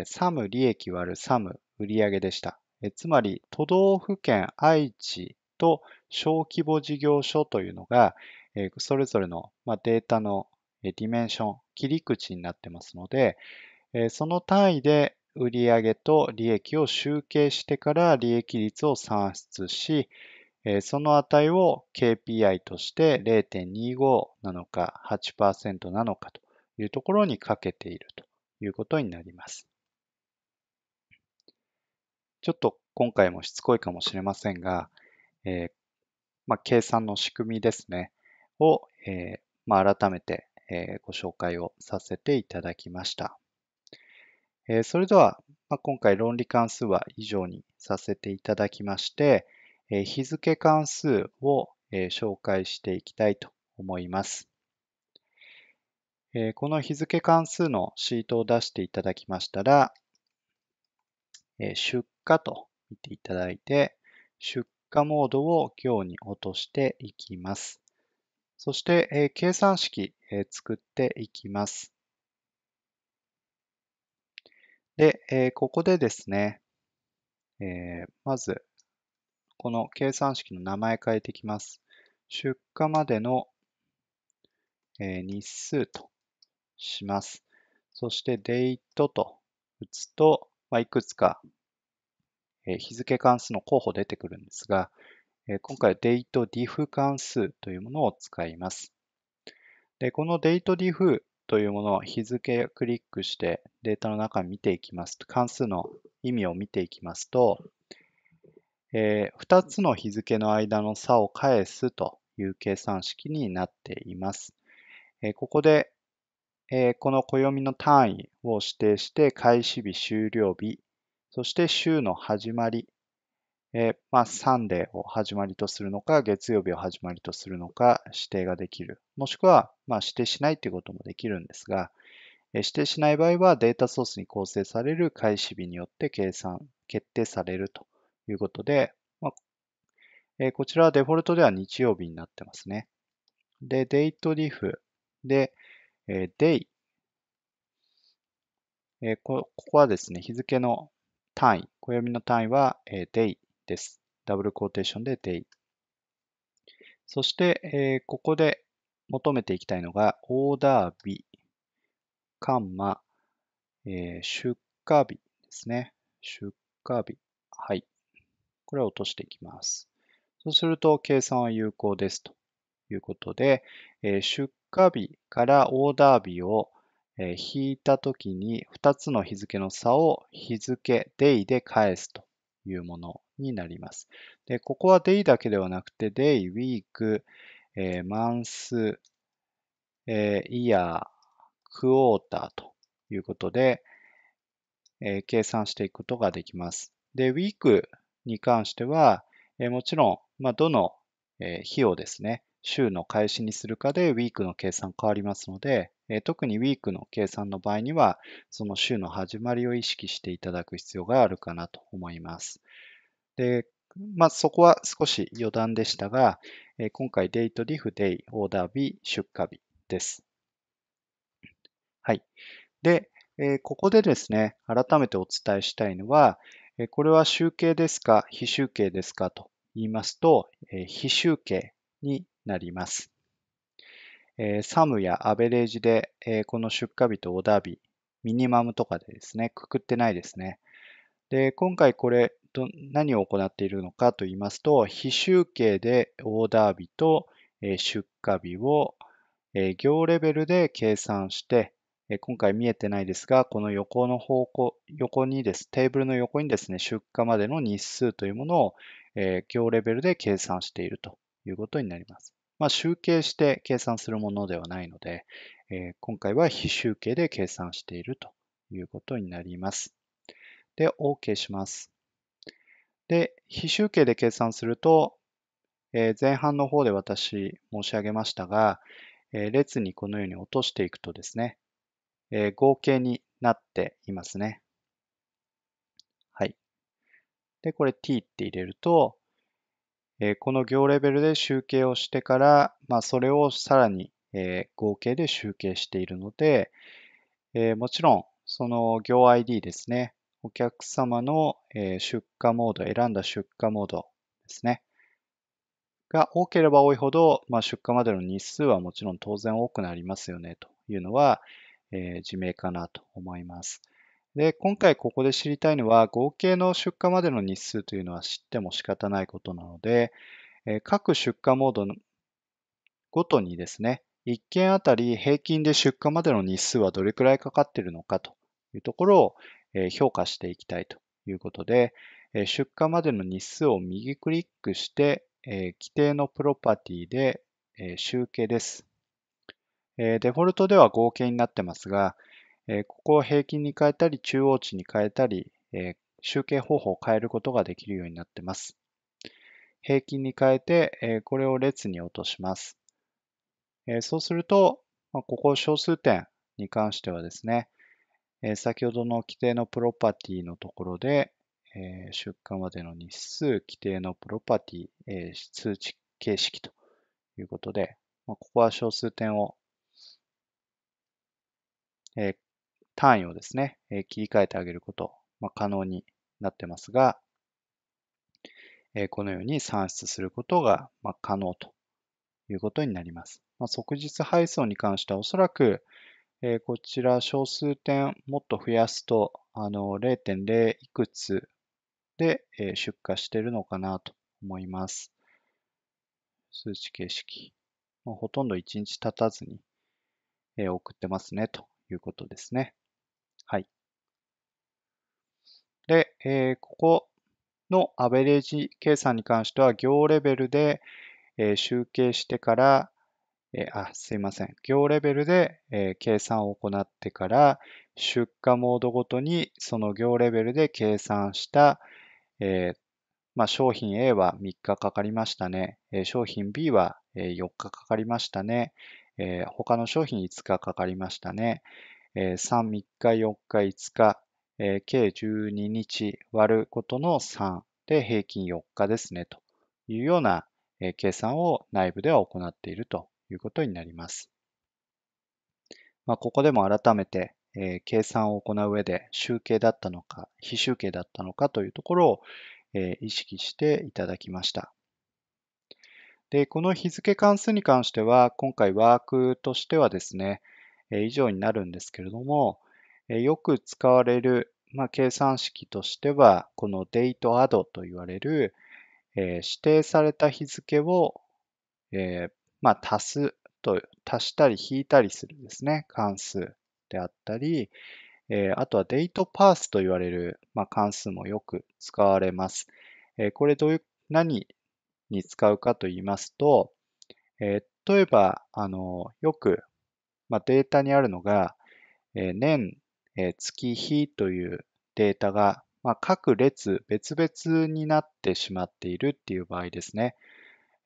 サム利益割るサム売上でした。つまり、都道府県愛知と小規模事業所というのが、それぞれの、データのディメンション、切り口になってますので、その単位で売上と利益を集計してから利益率を算出し、その値を KPI として0.25なのか8%なのかというところにかけているということになります。ちょっと今回もしつこいかもしれませんが、えー、まあ、計算の仕組みですね、を、えー、まあ、改めて、えー、ご紹介をさせていただきました。えそれでは、まあ、今回論理関数は以上にさせていただきまして、日付関数を、紹介していきたいと思います。この日付関数のシートを出していただきましたら、出荷と見ていただいて、出荷モードを行に落としていきます。そして、計算式、作っていきます。で、ここでですね、まず、この計算式の名前変えていきます。出荷までの、え日数とします。そして、デートと打つと、まあ、いくつか、え日付関数の候補出てくるんですが、え今回はデートディフ関数というものを使います。でこのデートディフというものを日付をクリックしてデータの中見ていきますと、関数の意味を見ていきますと、えー、2つの日付の間の差を返すという計算式になっています。えー、ここで、えー、この暦の単位を指定して開始日、終了日、そして週の始まり、えー、まあ、サンデーを始まりとするのか、月曜日を始まりとするのか、指定ができる。もしくは、まあ、指定しないということもできるんですが、指定しない場合はデータソースに構成される開始日によって計算、決定されるとということで、まあえこちらはデフォルトでは日曜日になってますね。で、デイトリフ。で、え d a えこ。ここはですね、日付の単位、暦の単位は、え d a です。ダブルコーテーションでデイ。そして、えここで求めていきたいのが、オーダー日、カンマ、え出荷日ですね。出荷日。はい。これを落としていきます。そうすると計算は有効ですということで、出荷日からオーダー日を引いたときに2つの日付の差を日付デイで返すというものになります。で、ここはデイだけではなくてデイ、ウィーク、マンス、イヤー、クォーターということで、計算していくことができます。で、ウィークに関しては、もちろん、まあ、どの、日をですね、週の開始にするかでウィークの計算変わりますので、特にウィークの計算の場合には、その週の始まりを意識していただく必要があるかなと思います。で、まあ、そこは少し余談でしたが、今回、デート、ィフ、デイ、オーダー日、出荷日です。はい。で、ここでですね、改めてお伝えしたいのは、これは集計ですか、非集計ですかと言いますと、非集計になります。サムやアベレージで、この出荷日とオーダー日、ミニマムとかでですね、くくってないですね。で、今回これ、何を行っているのかと言いますと、非集計でオーダー日と出荷日を行レベルで計算して、え今回見えてないですが、この横の方向、横にです、テーブルの横にですね、出荷までの日数というものを、え行レベルで計算しているということになります。まあ、集計して計算するものではないので、え今回は非集計で計算しているということになります。で、OK します。で、非集計で計算すると、え前半の方で私申し上げましたが、え列にこのように落としていくとですね、えー、合計になっていますね。はい。で、これ t って入れると、えー、この行レベルで集計をしてから、まあ、それをさらに、えー、合計で集計しているので、えー、もちろん、その行 ID ですね。お客様の、え出荷モード、選んだ出荷モードですね。が多ければ多いほど、まあ、出荷までの日数はもちろん当然多くなりますよねというのは、事名かなと思います。で、今回ここで知りたいのは、合計の出荷までの日数というのは知っても仕方ないことなので、各出荷モードごとにですね、1件あたり平均で出荷までの日数はどれくらいかかっているのかというところを、評価していきたいということで、出荷までの日数を右クリックして、規定のプロパティで、集計ですえデフォルトでは合計になってますが、えここを平均に変えたり、中央値に変えたり、え集計方法を変えることができるようになってます。平均に変えて、えこれを列に落とします。えそうすると、まここ小数点に関してはですね、え先ほどの規定のプロパティのところで、え出荷までの日数、規定のプロパティ、え数値形式ということで、まここは小数点をえ単位をですね、え切り替えてあげること、ま可能になってますが、えこのように算出することが、ま可能ということになります。ま即日配送に関してはおそらく、えこちら小数点もっと増やすと、あの0.0いくつで、え出荷してるのかなと思います。数値形式。ほとんど1日経たずに、送ってますねということですね。はい。で、えー、ここのアベレージ計算に関しては、行レベルで、えー、集計してから、えー、あ、すいません。行レベルで、え計算を行ってから、出荷モードごとにその行レベルで計算した、えまあ、商品 A は3日かかりましたね。え商品 B は4日かかりましたね。えー、他の商品5日かかりましたね。えー、3、3日、4日、5日、えー、計12日割ることの3で平均4日ですね、というような、えー、計算を内部では行っているということになります。まあ、ここでも改めて、え計算を行う上で集計だったのか、非集計だったのかというところを、え意識していただきました。で、この日付関数に関しては、今回ワークとしてはですね、以上になるんですけれども、よく使われる、まあ、計算式としては、この DateAdd と言われる、え指定された日付を、えまあ、足すと、足したり引いたりするですね、関数であったり、えあとは d a t e p a と言われる、まあ、関数もよく使われます。えこれどういう、何に使うかと言いますと、えー、例えば、あの、よく、まあ、データにあるのが、えー、年、えー、月、日というデータが、まあ、各列別々になってしまっているっていう場合ですね。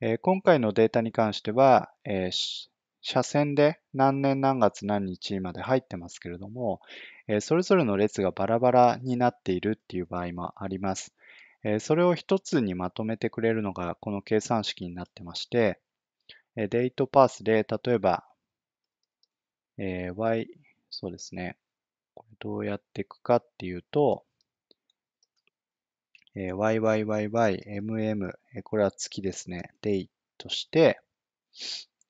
えー、今回のデータに関しては、えー、斜線で何年何月何日まで入ってますけれども、えそれぞれの列がバラバラになっているっていう場合もあります。えそれを一つにまとめてくれるのがこの計算式になってまして、えデートパースで例えば、え y、そうですね。これどうやっていくかっていうと、え yyyymm、これは月ですね。デイとして、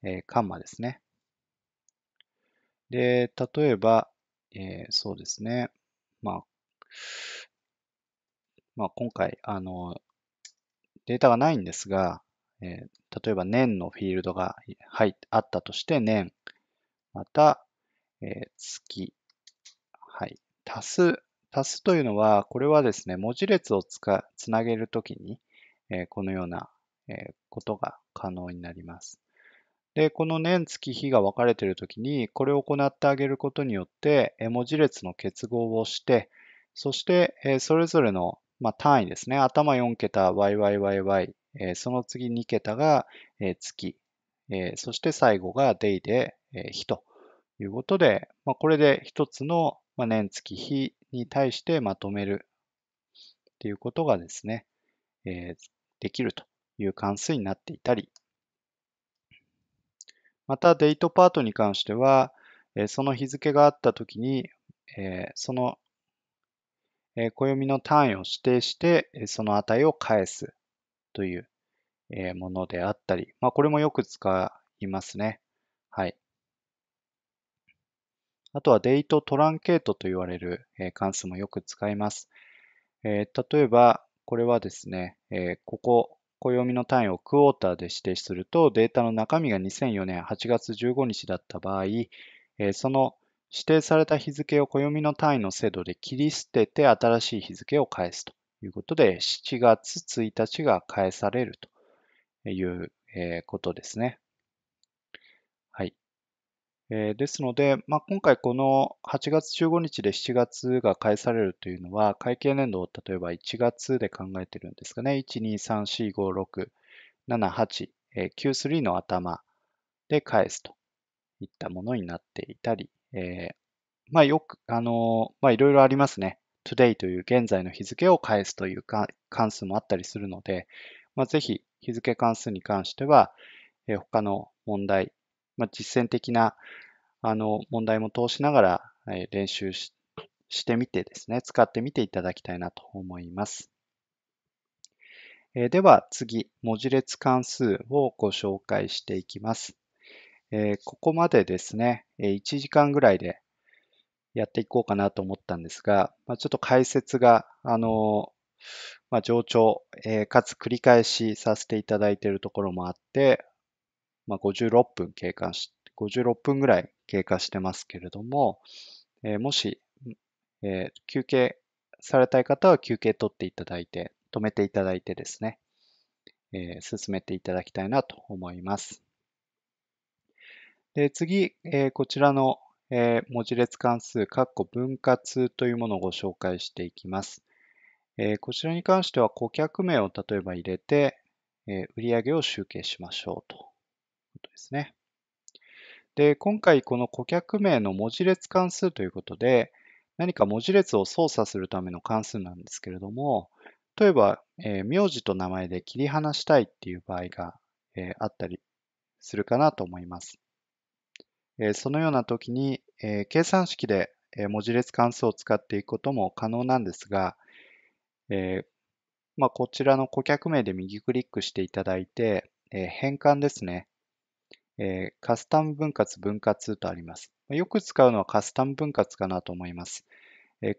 えカンマですね。で、例えば、えそうですね。まあ、まあ、今回、あの、データがないんですが、えー、例えば年のフィールドが入っあったとして年、また、えー、月、はい、足す、足すというのは、これはですね、文字列をつかつなげるときに、えー、このような、えことが可能になります。で、この年月日が分かれているときに、これを行ってあげることによって、文字列の結合をして、そして、それぞれのまあ、単位ですね。頭4桁 YYYY、えー、その次2桁が、えー、月、えー、そして最後が day で、え日ということで、まあ、これで一つの、まあ、年月日に対してまとめるっていうことがですね、えできるという関数になっていたり、また、デートパートに関しては、えその日付があったときに、えそのえ暦の単位を指定して、その値を返すという、えものであったり、まあ、これもよく使いますね。はい。あとは、デイトトランケートと言われる、関数もよく使います。え例えば、これはですね、えここ、暦の単位をクォーターで指定すると、データの中身が2004年8月15日だった場合、えその指定された日付を暦の単位の制度で切り捨てて新しい日付を返すということで、7月1日が返されるということですね。はい。えー、ですので、まあ、今回この8月15日で7月が返されるというのは、会計年度を例えば1月で考えてるんですかね。1、2、3、4、5、6、7、8、9、3の頭で返すといったものになっていたりえー、まあよく、あの、まあいろいろありますね。today という現在の日付を返すという関数もあったりするので、まあ、ぜひ日付関数に関しては、えー、他の問題、まあ、実践的なあの問題も通しながら、えー、練習ししてみてですね、使ってみていただきたいなと思います。えでは次、文字列関数をご紹介していきます。えー、ここまでですね、1時間ぐらいでやっていこうかなと思ったんですが、まあ、ちょっと解説が、あのまあ、冗長、えー、かつ繰り返しさせていただいているところもあって、まあ、56分経過し、56分ぐらい経過してますけれども、えー、もし、えー、休憩されたい方は休憩取っていただいて、止めていただいてですね、えー、進めていただきたいなと思います。で次、えー、こちらの、えー、文字列関数、括弧分割というものをご紹介していきます。えー、こちらに関しては顧客名を例えば入れて、えー、売上を集計しましょうということですね。で、今回この顧客名の文字列関数ということで、何か文字列を操作するための関数なんですけれども、例えば、えー、名字と名前で切り離したいっていう場合が、えー、あったりするかなと思います。そのような時に計算式で文字列関数を使っていくことも可能なんですが、まあ、こちらの顧客名で右クリックしていただいて、変換ですね。カスタム分割、分割とあります。よく使うのはカスタム分割かなと思います。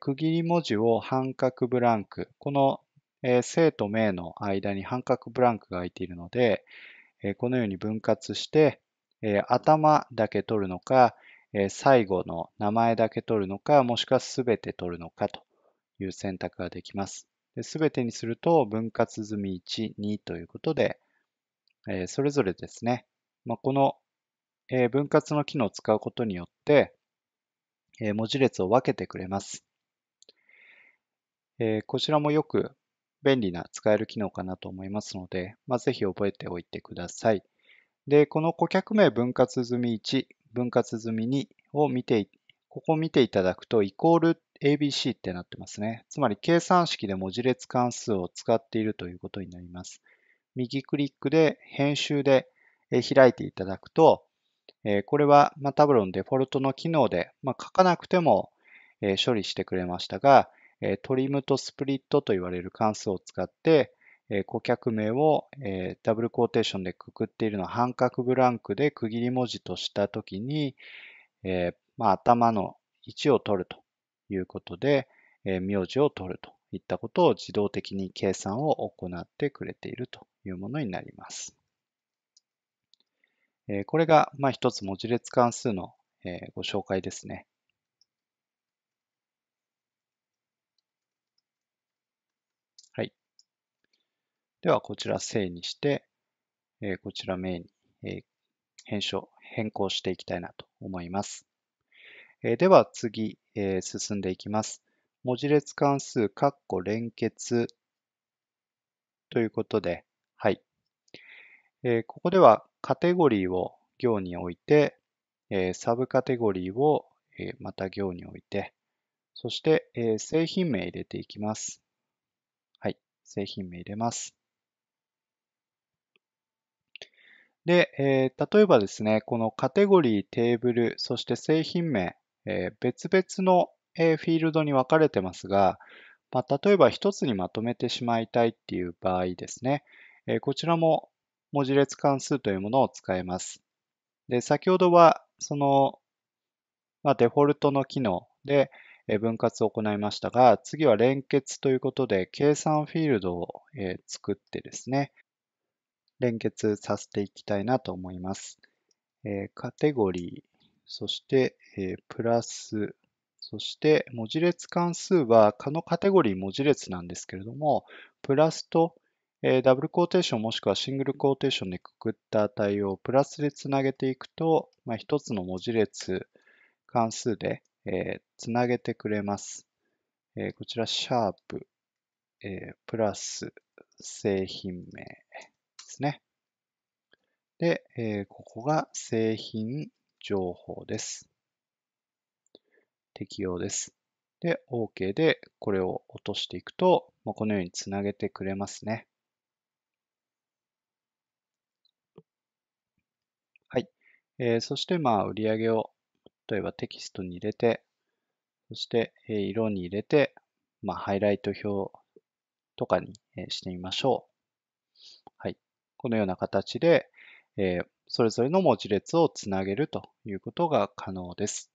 区切り文字を半角ブランク、この生と名の間に半角ブランクが空いているので、このように分割して、えー、頭だけ取るのか、えー、最後の名前だけ取るのか、もしくはすべて取るのかという選択ができます。すべてにすると分割済み1、2ということで、えー、それぞれですね、まあ、この、えー、分割の機能を使うことによって、えー、文字列を分けてくれます。えこちらもよく便利な使える機能かなと思いますので、まあ、ぜひ覚えておいてください。で、この顧客名分割済み1、分割済み2を見て、ここを見ていただくと、イコール ABC ってなってますね。つまり計算式で文字列関数を使っているということになります。右クリックで編集で開いていただくと、これはタブロのデフォルトの機能で書かなくても処理してくれましたが、トリムとスプリットと言われる関数を使ってえ顧客名を、えダブルコーテーションでくくっているのは半角ブランクで区切り文字としたときに、えまあ、頭の位置を取るということで、え名字を取るといったことを自動的に計算を行ってくれているというものになります。えこれが、ま一つ文字列関数の、えご紹介ですね。では、こちら正にして、えこちら名に、え変更変更していきたいなと思います。えでは次、え進んでいきます。文字列関数、括弧連結ということで、はい。えここではカテゴリーを行に置いて、えサブカテゴリーを、えまた行に置いて、そして、え製品名入れていきます。はい。製品名入れます。で、えー、例えばですね、このカテゴリー、テーブル、そして製品名、えー、別々の、えー、フィールドに分かれてますが、まあ、例えば一つにまとめてしまいたいっていう場合ですね、えこちらも文字列関数というものを使います。で、先ほどは、その、まあ、デフォルトの機能で分割を行いましたが、次は連結ということで、計算フィールドを作ってですね、連結させていきたいなと思います。えー、カテゴリー、そして、えー、プラス、そして文字列関数は、このカテゴリー文字列なんですけれども、プラスと、えー、ダブルコーテーションもしくはシングルコーテーションでくくった値をプラスでつなげていくと、まあ、つの文字列関数で、えー、つなげてくれます。えー、こちら、シャープ、えー、プラス、製品名、ですね。で、えー、ここが製品情報です。適用です。で、OK でこれを落としていくと、まあ、このようにつなげてくれますね。はい。えー、そして、まあ、売上を、例えばテキストに入れて、そして、え色に入れて、まあ、ハイライト表とかに、えしてみましょう。このような形で、えー、それぞれの文字列をつなげるということが可能です。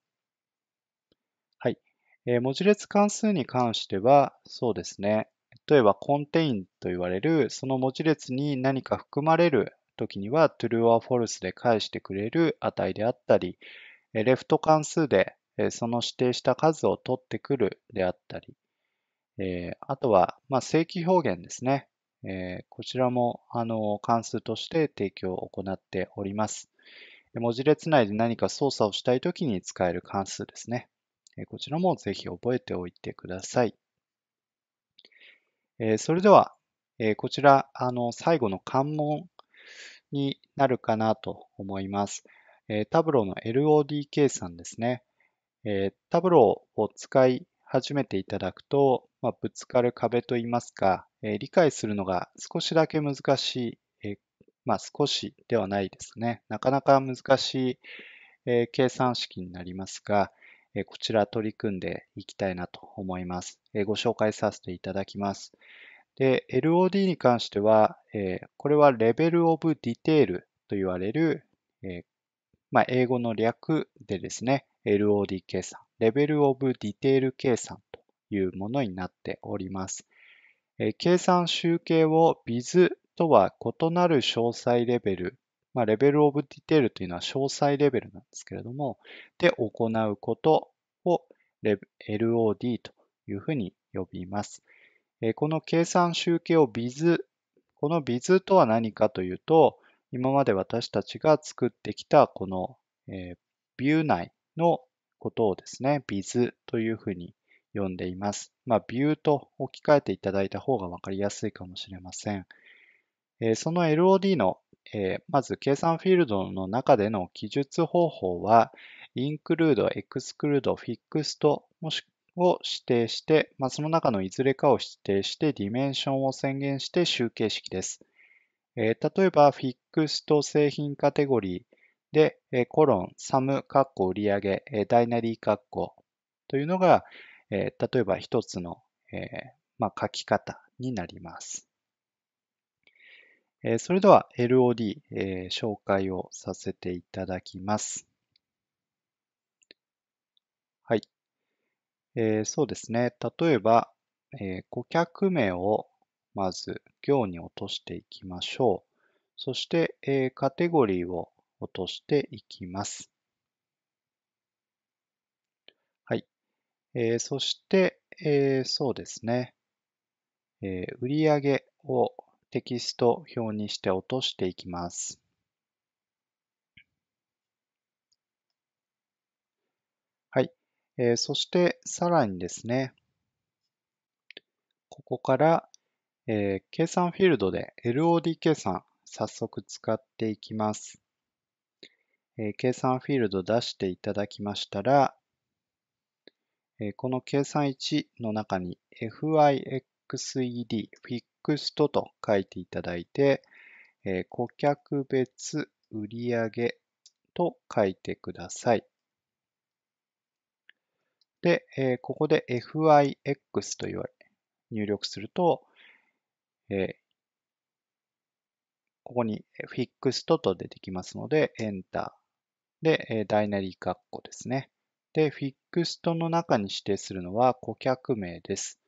はい。えー、文字列関数に関しては、そうですね。例えば、コンテインと言われる、その文字列に何か含まれるときには、true or false で返してくれる値であったり、レフト関数でその指定した数を取ってくるであったり、あとは、正規表現ですね。えこちらもあの関数として提供を行っております。文字列内で何か操作をしたいときに使える関数ですね。こちらもぜひ覚えておいてください。それでは、こちら、あの、最後の関門になるかなと思います。タブローの LOD 計算ですね。タブローを使い始めていただくと、まあ、ぶつかる壁といいますか、えー、理解するのが少しだけ難しい、えー、まあ、少しではないですね。なかなか難しい、えー、計算式になりますが、えこちら取り組んでいきたいなと思います。えご紹介させていただきます。で、LOD に関しては、えこれはレベルオブディテールと言われる、えまあ、英語の略でですね、LOD 計算、レベルオブディテール計算というものになっております。計算集計を Biz とは異なる詳細レベル、まあ、レベルオブディテールというのは詳細レベルなんですけれども、で行うことを LOD というふうに呼びます。この計算集計を Biz、この Biz とは何かというと、今まで私たちが作ってきたこの、えー、ビュー内のことをですね、ビズというふうに読んでいます。まあ、ビューと置き換えていただいた方がわかりやすいかもしれません。えー、その LOD の、えー、まず計算フィールドの中での記述方法は、include、exclude、fixed もしを指定して、まあ、その中のいずれかを指定して、ディメンションを宣言して集計式です。えー、例えば、フィックスと製品カテゴリーで、えー、コロン、サム、カッコ売上、えダイナリーカッコというのが、えー、例えば一つの、えー、まあ、書き方になります。えー、それでは LOD、えー、紹介をさせていただきます。はい。えー、そうですね。例えば、えー、顧客名をまず行に落としていきましょう。そして、えー、カテゴリーを落としていきます。えー、そして、えー、そうですね、えー、売上をテキスト表にして落としていきます。はい。えー、そして、さらにですね、ここから、えー、計算フィールドで LOD 計算、早速使っていきます。え計算フィールド出していただきましたら、この計算1の中に FIXED、FIXED と書いていただいて、顧客別売上と書いてください。で、ここで FIX と言われ入力すると、ここに FIXED と出てきますので、Enter。で、ダイナリー括弧ですね。で、フィックストの中に指定するのは顧客名です。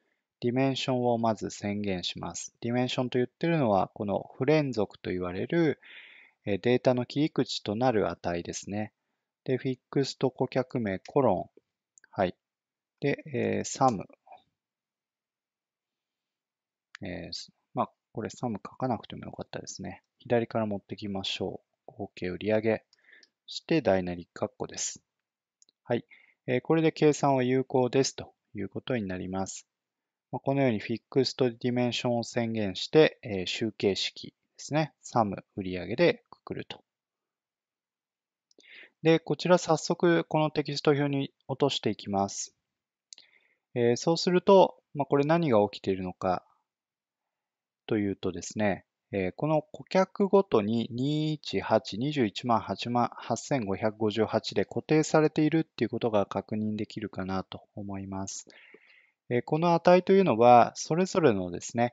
ディメンションをまず宣言します。ディメンションと言ってるのは、この不連続と言われるデータの切り口となる値ですね。で、フィックスト顧客名コロン。はい。で、えー、サム。えー、まあ、これサム書かなくてもよかったですね。左から持ってきましょう。合計売上。そして、ダイナリック括弧です。はい。えー、これで計算は有効ですということになります。まあ、このようにフィックストディメンションを宣言して、えー、集計式ですね。サム、売上でくくると。で、こちら早速このテキスト表に落としていきます。えー、そうすると、まあ、これ何が起きているのかというとですね、えー、この顧客ごとに218、21万8558で固定されているっていうことが確認できるかなと思います。えー、この値というのは、それぞれのですね、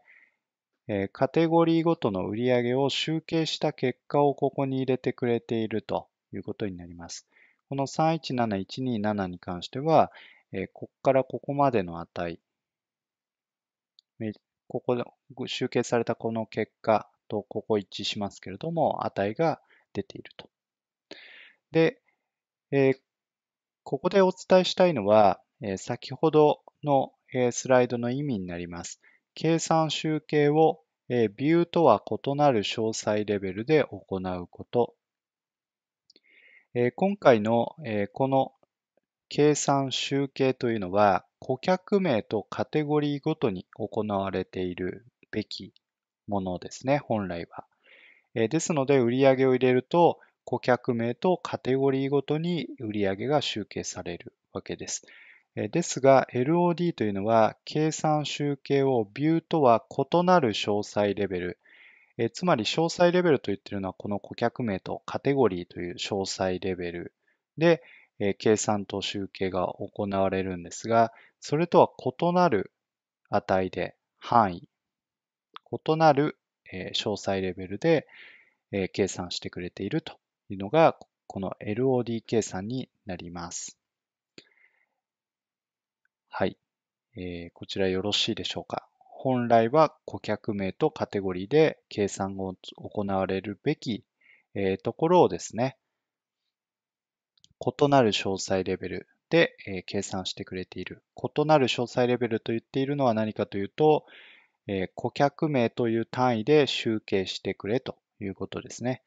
えー、カテゴリーごとの売り上げを集計した結果をここに入れてくれているということになります。この317127に関しては、えー、ここからここまでの値、ここで集計されたこの結果とここ一致しますけれども、値が出ていると。で、えー、ここでお伝えしたいのは、えー、先ほどの、えー、スライドの意味になります。計算集計を、えー、ビューとは異なる詳細レベルで行うこと。えー、今回の、えー、この計算集計というのは、顧客名とカテゴリーごとに行われているべきものですね、本来は。えー、ですので、売上を入れると、顧客名とカテゴリーごとに売上が集計されるわけです。えー、ですが、LOD というのは、計算集計をビューとは異なる詳細レベル、えー、つまり詳細レベルと言っているのは、この顧客名とカテゴリーという詳細レベルで、計算と集計が行われるんですが、それとは異なる値で範囲、異なる詳細レベルで計算してくれているというのが、この LOD 計算になります。はい。えー、こちらよろしいでしょうか。本来は顧客名とカテゴリーで計算を行われるべき、えー、ところをですね、異なる詳細レベル、、え計算してくれている。異なる詳細レベルと言っているのは何かというと、え顧客名という単位で集計してくれということですね。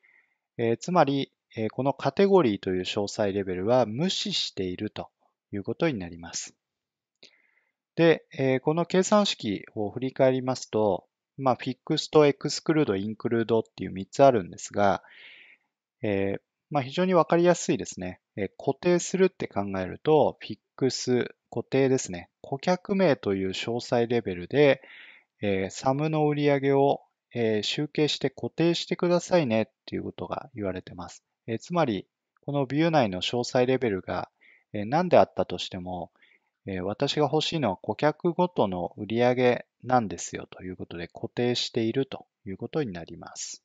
えつまり、えこのカテゴリーという詳細レベルは無視しているということになります。で、えこの計算式を振り返りますと、まあ、フィックスとエクスクルード、インクルードっていう3つあるんですが、えー、まあ、非常にわかりやすいですね、えー、固定するって考えると、フィックス、固定ですね。顧客名という詳細レベルで、えー、サムの売り上げを、えー、集計して固定してくださいねっていうことが言われてます。えー、つまり、このビュー内の詳細レベルが、え何であったとしても、え私が欲しいのは顧客ごとの売り上げなんですよということで固定しているということになります。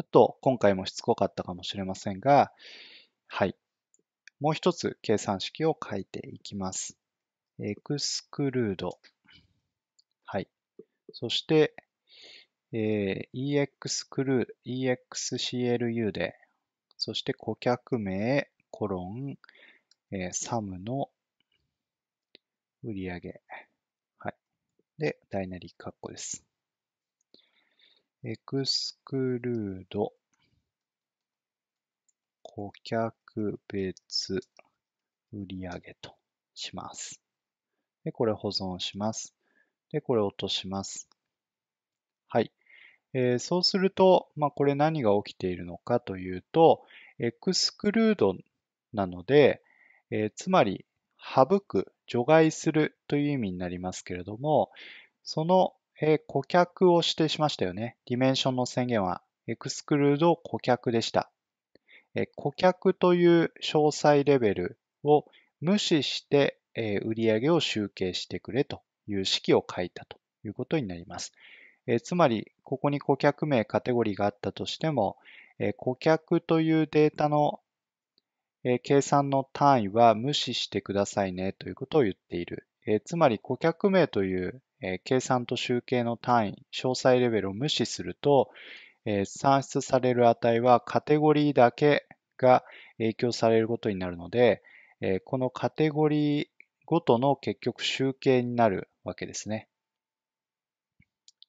ちょっと今回もしつこかったかもしれませんが、はい。もう一つ計算式を書いていきます。エクスクルード。はい。そして、えー、e x c l u e exclu で、そして顧客名、コロン、えー、サムの売上。はい。で、ダイナリック格好です。エクスクルード、顧客別売上とします。で、これ保存します。で、これ落とします。はい。えー、そうすると、まあ、これ何が起きているのかというと、エクスクルードなので、えー、つまり、省く、除外するという意味になりますけれども、そのえー、顧客を指定しましたよね。ディメンションの宣言は、エクスクルード顧客でした。えー、顧客という詳細レベルを無視して、えー、売上を集計してくれという式を書いたということになります。えー、つまり、ここに顧客名、カテゴリーがあったとしても、えー、顧客というデータの、えー、計算の単位は無視してくださいねということを言っている。えー、つまり、顧客名という計算と集計の単位、詳細レベルを無視すると、算出される値はカテゴリーだけが影響されることになるので、このカテゴリーごとの結局集計になるわけですね。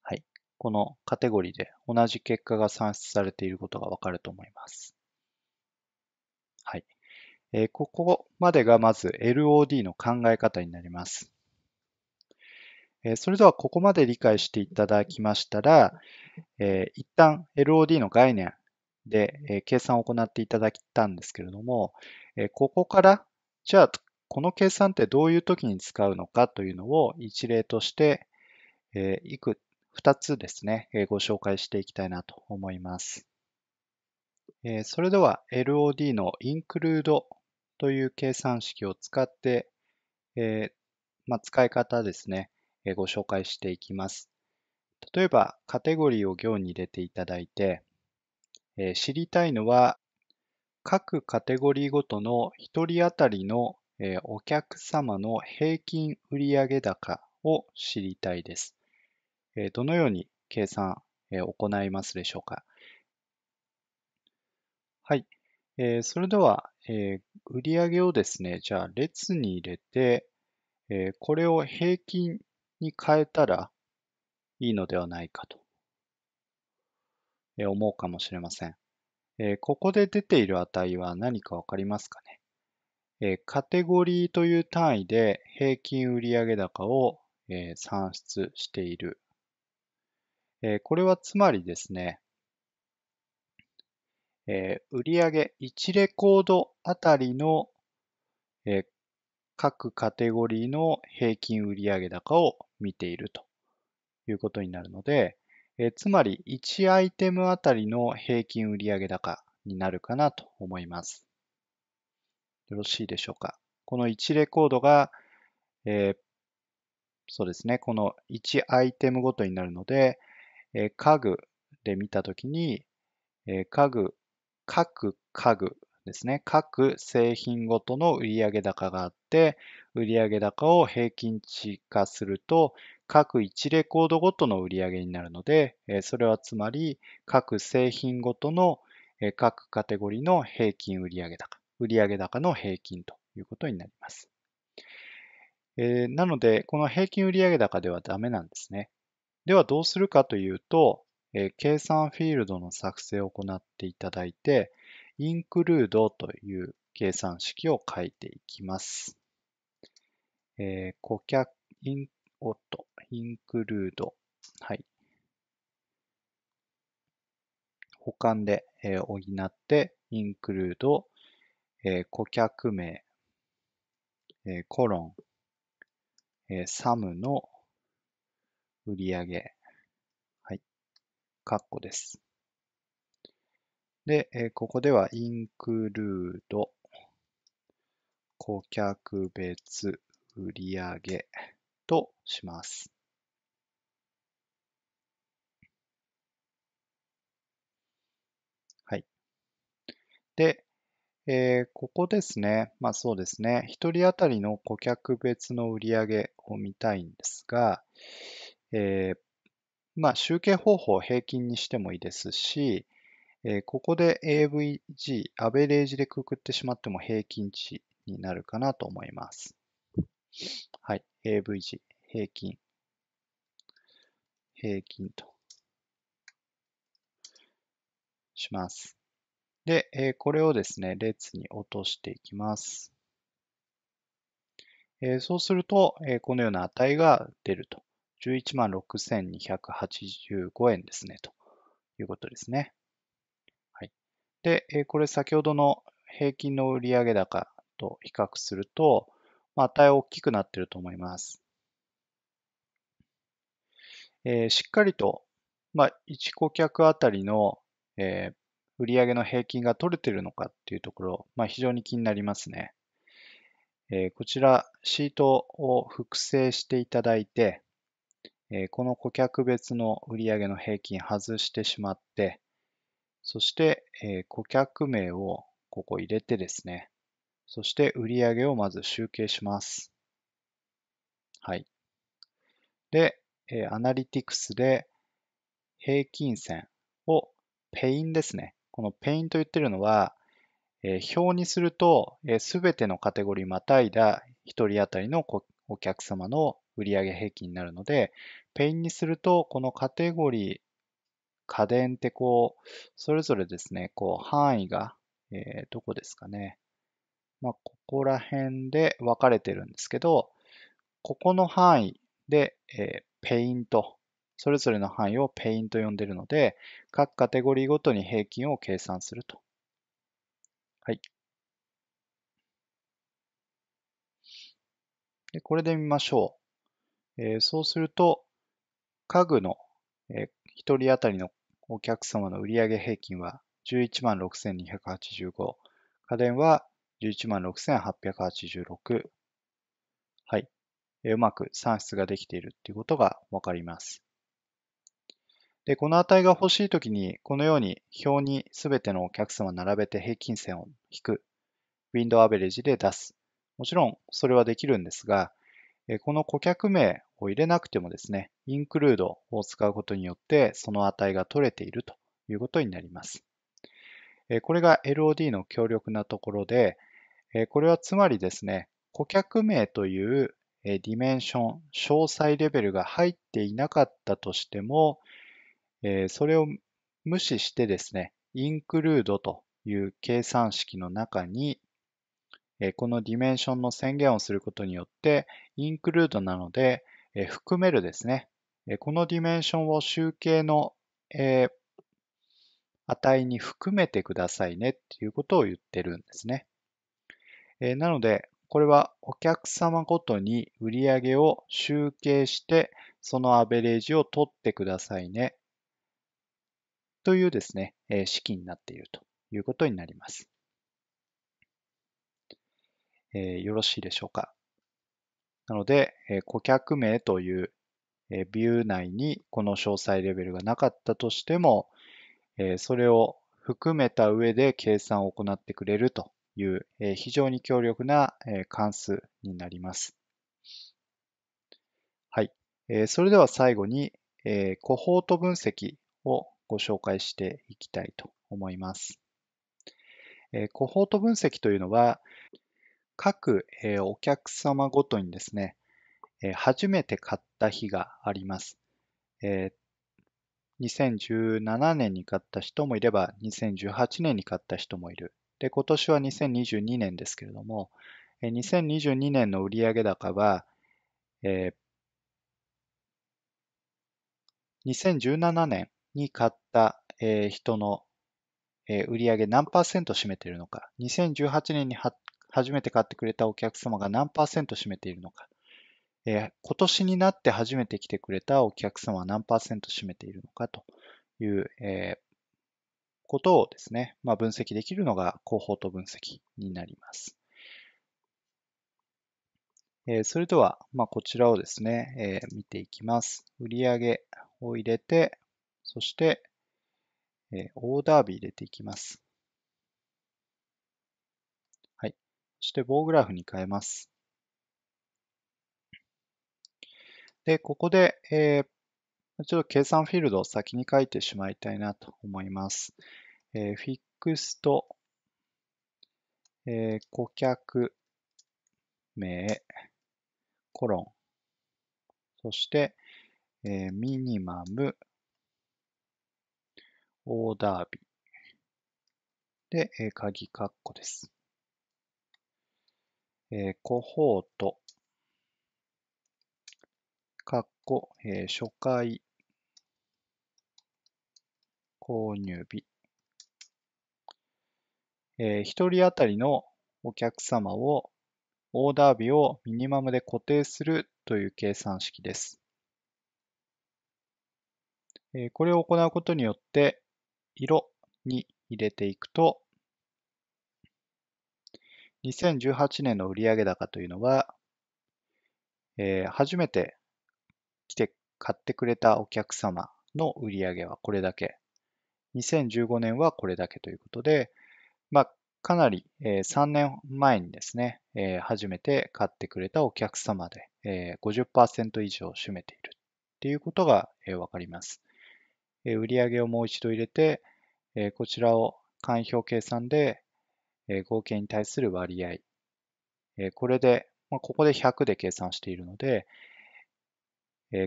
はい。このカテゴリーで同じ結果が算出されていることがわかると思います。はい。ここまでがまず LOD の考え方になります。それではここまで理解していただきましたら、一旦 LOD の概念で、計算を行っていただいたんですけれども、ここから、じゃあこの計算ってどういう時に使うのかというのを一例として、いく二つですね、ご紹介していきたいなと思います。それでは LOD の include という計算式を使って、使い方ですね、ご紹介していきます。例えば、カテゴリーを行に入れていただいて、え知りたいのは、各カテゴリーごとの1人当たりの、えお客様の平均売上高を知りたいです。えどのように計算、え行いますでしょうか。はい。えそれでは、え売上をですね、じゃあ列に入れて、えこれを平均に変えたらいいのではないかと思うかもしれません。ここで出ている値は何かわかりますかねカテゴリーという単位で平均売上高を算出している。これはつまりですね、売上1レコードあたりの各カテゴリーの平均売上高を見ているということになるので、えつまり1アイテムあたりの平均売上高になるかなと思います。よろしいでしょうか。この1レコードが、えー、そうですね、この1アイテムごとになるので、えー、家具で見たときに、えー、家具、各家具ですね、各製品ごとの売上高があって、売上高を平均値化すると、各1レコードごとの売上になるので、それはつまり各製品ごとの各カテゴリーの平均売上高、売上高の平均ということになります。なので、この平均売上高ではダメなんですね。ではどうするかというと、計算フィールドの作成を行っていただいて、include という計算式を書いていきます。えー、顧客、イン、おっと、インクルード、はい。保管で、えー、補って、インクルード、えー、顧客名、えー、コロン、えー、サムの売上はい、カッコです。で、えー、ここでは、インクルード、顧客別、売上とします。はい。で、えー、ここですね。まあそうですね。一人当たりの顧客別の売上を見たいんですが、えー、まあ集計方法を平均にしてもいいですし、えー、ここで AVG、アベレージでくくってしまっても平均値になるかなと思います。はい。AV 時、平均、平均とします。で、えこれをですね、列に落としていきます。えそうすると、えこのような値が出ると。116,285円ですね、ということですね。はい。で、えこれ先ほどの平均の売上高と比較すると、まあ、値は大きくなっていると思います。えー、しっかりと、まあ、1顧客あたりの、えー、売上の平均が取れているのかっていうところ、まあ、非常に気になりますね。えー、こちら、シートを複製していただいて、えー、この顧客別の売上の平均外してしまって、そして、えー、顧客名をここ入れてですね、そして売上をまず集計します。はい。で、えアナリティクスで平均線をペインですね。このペインと言ってるのは、え表にすると、す、べ、てのカテゴリーまたいだ1人当たりのお客様の売上平均になるので、ペインにすると、このカテゴリー、家電ってこう、それぞれですね、こう範囲が、えー、どこですかね。まあ、ここら辺で分かれてるんですけど、ここの範囲で、えー、ペイント、それぞれの範囲をペイント呼んでるので、各カテゴリーごとに平均を計算すると。はい。でこれで見ましょう。えー、そうすると、家具の、えー、1人当たりのお客様の売上平均は11 6285。家電は11万6886。はい。うまく算出ができているということがわかります。で、この値が欲しいときに、このように表にすべてのお客様並べて平均線を引く。ウィンドアベレージで出す。もちろん、それはできるんですが、この顧客名を入れなくてもですね、インクルードを使うことによって、その値が取れているということになります。これが LOD の強力なところで、これはつまりですね、顧客名というディメンション、詳細レベルが入っていなかったとしても、それを無視してですね、include という計算式の中に、このディメンションの宣言をすることによって、include なので、含めるですね、このディメンションを集計の、値に含めてくださいねっていうことを言ってるんですね。えー、なので、これはお客様ごとに売上を集計して、そのアベレージを取ってくださいね。というですね、えー、式になっているということになります。えー、よろしいでしょうか。なので、えー、顧客名という、えー、ビュー内にこの詳細レベルがなかったとしても、えー、それを含めた上で計算を行ってくれるという、非常に強力な、関数になります。はい。それでは最後に、コホート分析をご紹介していきたいと思います。コホート分析というのは、各、お客様ごとにですね、初めて買った日があります。2017年に買った人もいれば、2018年に買った人もいる。で、今年は2022年ですけれども、2022年の売上高は、えー、2017年に買った、えー、人の、えー、売上何パーセント占めているのか、2018年に初めて買ってくれたお客様が何パーセント占めているのか、えー、今年になって初めて来てくれたお客様は何パーセント占めているのかという、えー、ことをですね、まあ、分析できるのが広報と分析になります。えそれでは、まあ、こちらをですね、え見ていきます。売上を入れて、そして、えオーダー日入れていきます。はい。そして棒グラフに変えます。で、ここで、えちょっと計算フィールドを先に書いてしまいたいなと思います。えー、フィックスと、えー、顧客名、コロン、そして、えー、ミニマム、オーダー日。で、えー、鍵ッコです。えー、コホート、カッえ初回、購入日。えー、1人当たりのお客様を、オーダー日をミニマムで固定するという計算式です。えー、これを行うことによって、色に入れていくと、2018年の売上高というのは、えー、初めて来て買ってくれたお客様の売上はこれだけ。2015年はこれだけということで、まあ、かなり、3年前にですね、初めて買ってくれたお客様で、50%以上を占めているっていうことが、わかります。売上をもう一度入れて、こちらを簡易表計算で、合計に対する割合、これで、ここで100で計算しているので、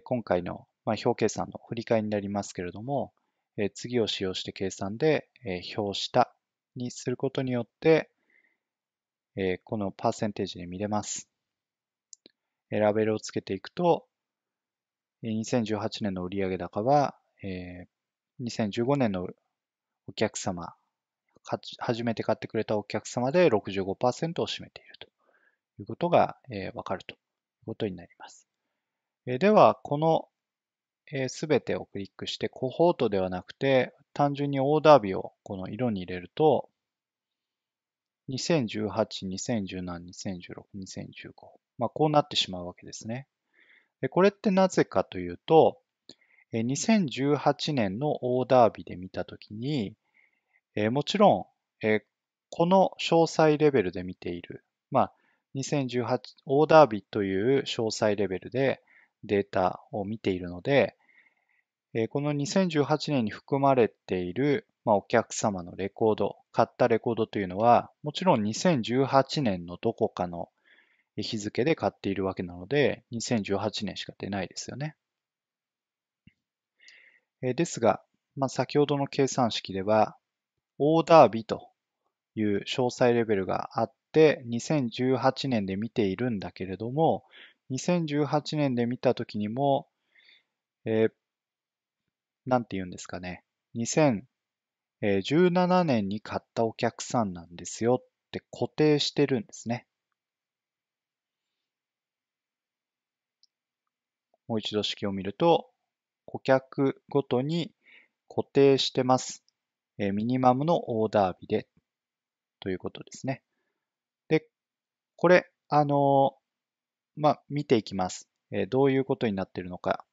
今回の、表計算の振り替えになりますけれども、次を使用して計算で、表したにすることによって、このパーセンテージで見れます。ラベルをつけていくと、2018年の売上高は、2015年のお客様、初めて買ってくれたお客様で65%を占めているということが、わかるということになります。では、このすべてをクリックして、コホートではなくて、単純にオーダー日をこの色に入れると、2018、2017、2016、2015。まあ、こうなってしまうわけですね。これってなぜかというと、2018年のオーダー日で見たときに、もちろん、この詳細レベルで見ている、まあ、2018オーダー日という詳細レベルで、データを見ているので、この2018年に含まれている、お客様のレコード、買ったレコードというのは、もちろん2018年のどこかの日付で買っているわけなので、2018年しか出ないですよね。ですが、まあ、先ほどの計算式では、オーダー日という詳細レベルがあって、2018年で見ているんだけれども、2018年で見たときにも、えー、なんて言うんですかね、2017年に買ったお客さんなんですよって固定してるんですね。もう一度式を見ると、顧客ごとに固定してます。えミニマムのオーダー日でということですね。で、これ、あのまあ、見ていきます。えどういうことになっているのか。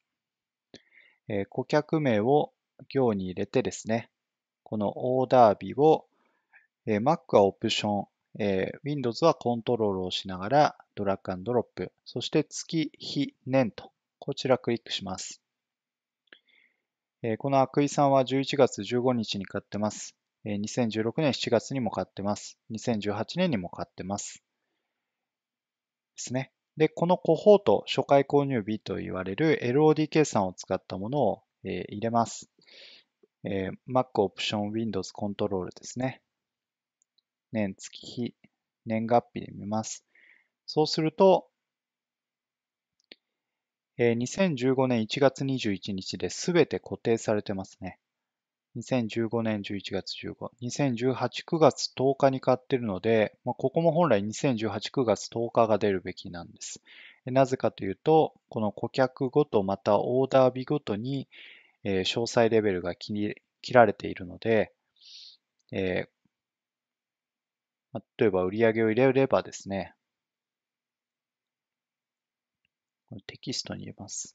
え顧客名を行に入れてですね、このオーダー日を、え Mac はオプション、え Windows はコントロールをしながらドラッグドロップ、そして月、日、年と、こちらクリックします。えこのアクイさんは11月15日に買ってます。え2016年7月にも買ってます。2018年にも買ってます。ですね。で、このコホート、初回購入日と言われる LOD 計算を使ったものを、え入れます。え Mac オプション Windows コントロールですね。年月日、年月日で見ます。そうすると、え2015年1月21日ですべて固定されてますね。2015年11月15、2018、9月10日に買ってるので、まあ、ここも本来2018、9月10日が出るべきなんです。なぜかというと、この顧客ごとまたオーダー日ごとに、えー、詳細レベルが切られているので、えー、例えば売上を入れればですね、テキストに入れます。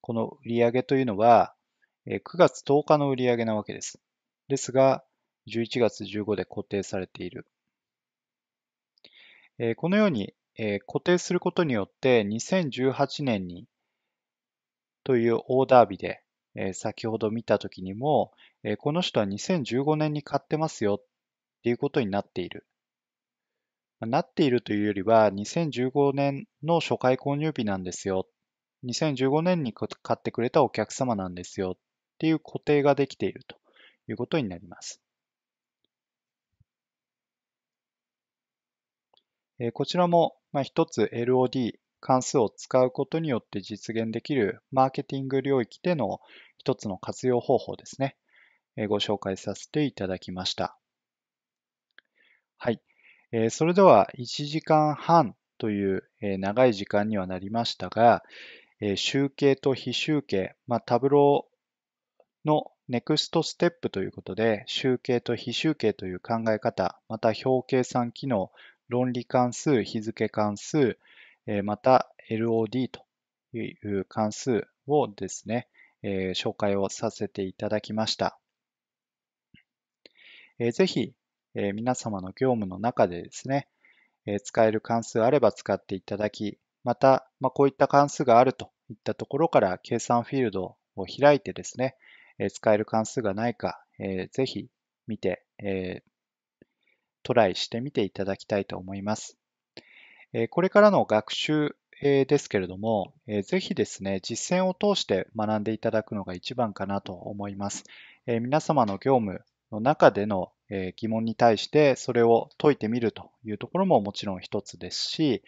この売上というのは、9月10日の売上なわけです。ですが、11月15で固定されている。このように固定することによって2018年にというオーダー日で先ほど見た時にもこの人は2015年に買ってますよっていうことになっている。なっているというよりは2015年の初回購入日なんですよ。2015年に買ってくれたお客様なんですよっていう固定ができているということになります。こちらも一つ LOD 関数を使うことによって実現できるマーケティング領域での一つの活用方法ですね。ご紹介させていただきました。はい。それでは1時間半という長い時間にはなりましたが、集計と非集計、まあ、タブロー、のネクストステップということで、集計と非集計という考え方、また表計算機能、論理関数、日付関数、また LOD という関数をですね、紹介をさせていただきました。ぜひ、皆様の業務の中でですね、使える関数あれば使っていただき、また、こういった関数があるといったところから計算フィールドを開いてですね、え使える関数がないか、えー、ぜひ見て、えトライしてみていただきたいと思います。えこれからの学習ですけれども、ぜひですね、実践を通して学んでいただくのが一番かなと思います。皆様の業務の中での疑問に対してそれを解いてみるというところももちろん一つですし、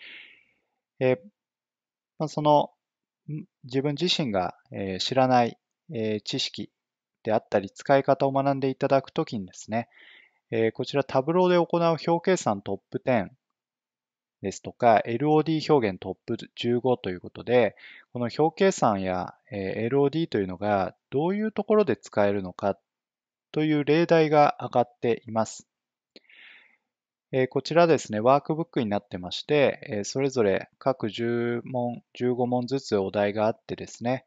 その自分自身が知らないえー、知識であったり使い方を学んでいただくときにですね、えー、こちらタブローで行う表計算トップ10ですとか LOD 表現トップ15ということで、この表計算や、えー、LOD というのがどういうところで使えるのかという例題が上がっています。えこちらですね、ワークブックになってまして、えそれぞれ各10問、15問ずつお題があってですね、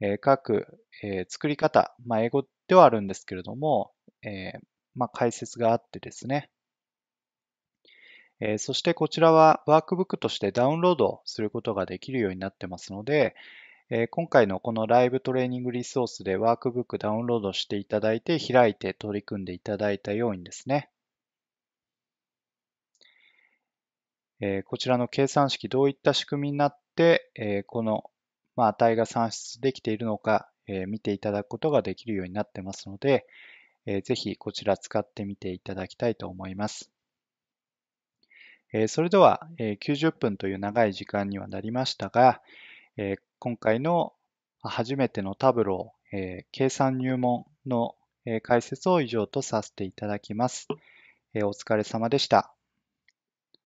え各、え作り方、まあ、英語ではあるんですけれども、えまあ、解説があってですね、えそしてこちらはワークブックとしてダウンロードすることができるようになってますので、え今回のこのライブトレーニングリソースでワークブックダウンロードしていただいて開いて取り組んでいただいたようにですね、えこちらの計算式どういった仕組みになって、えこのまあ、値が算出できているのか、えー、見ていただくことができるようになってますので、えー、ぜひこちら使ってみていただきたいと思います。えそれでは、え90分という長い時間にはなりましたが、え今回の初めてのタブロー、え計算入門の解説を以上とさせていただきます。お疲れ様でした。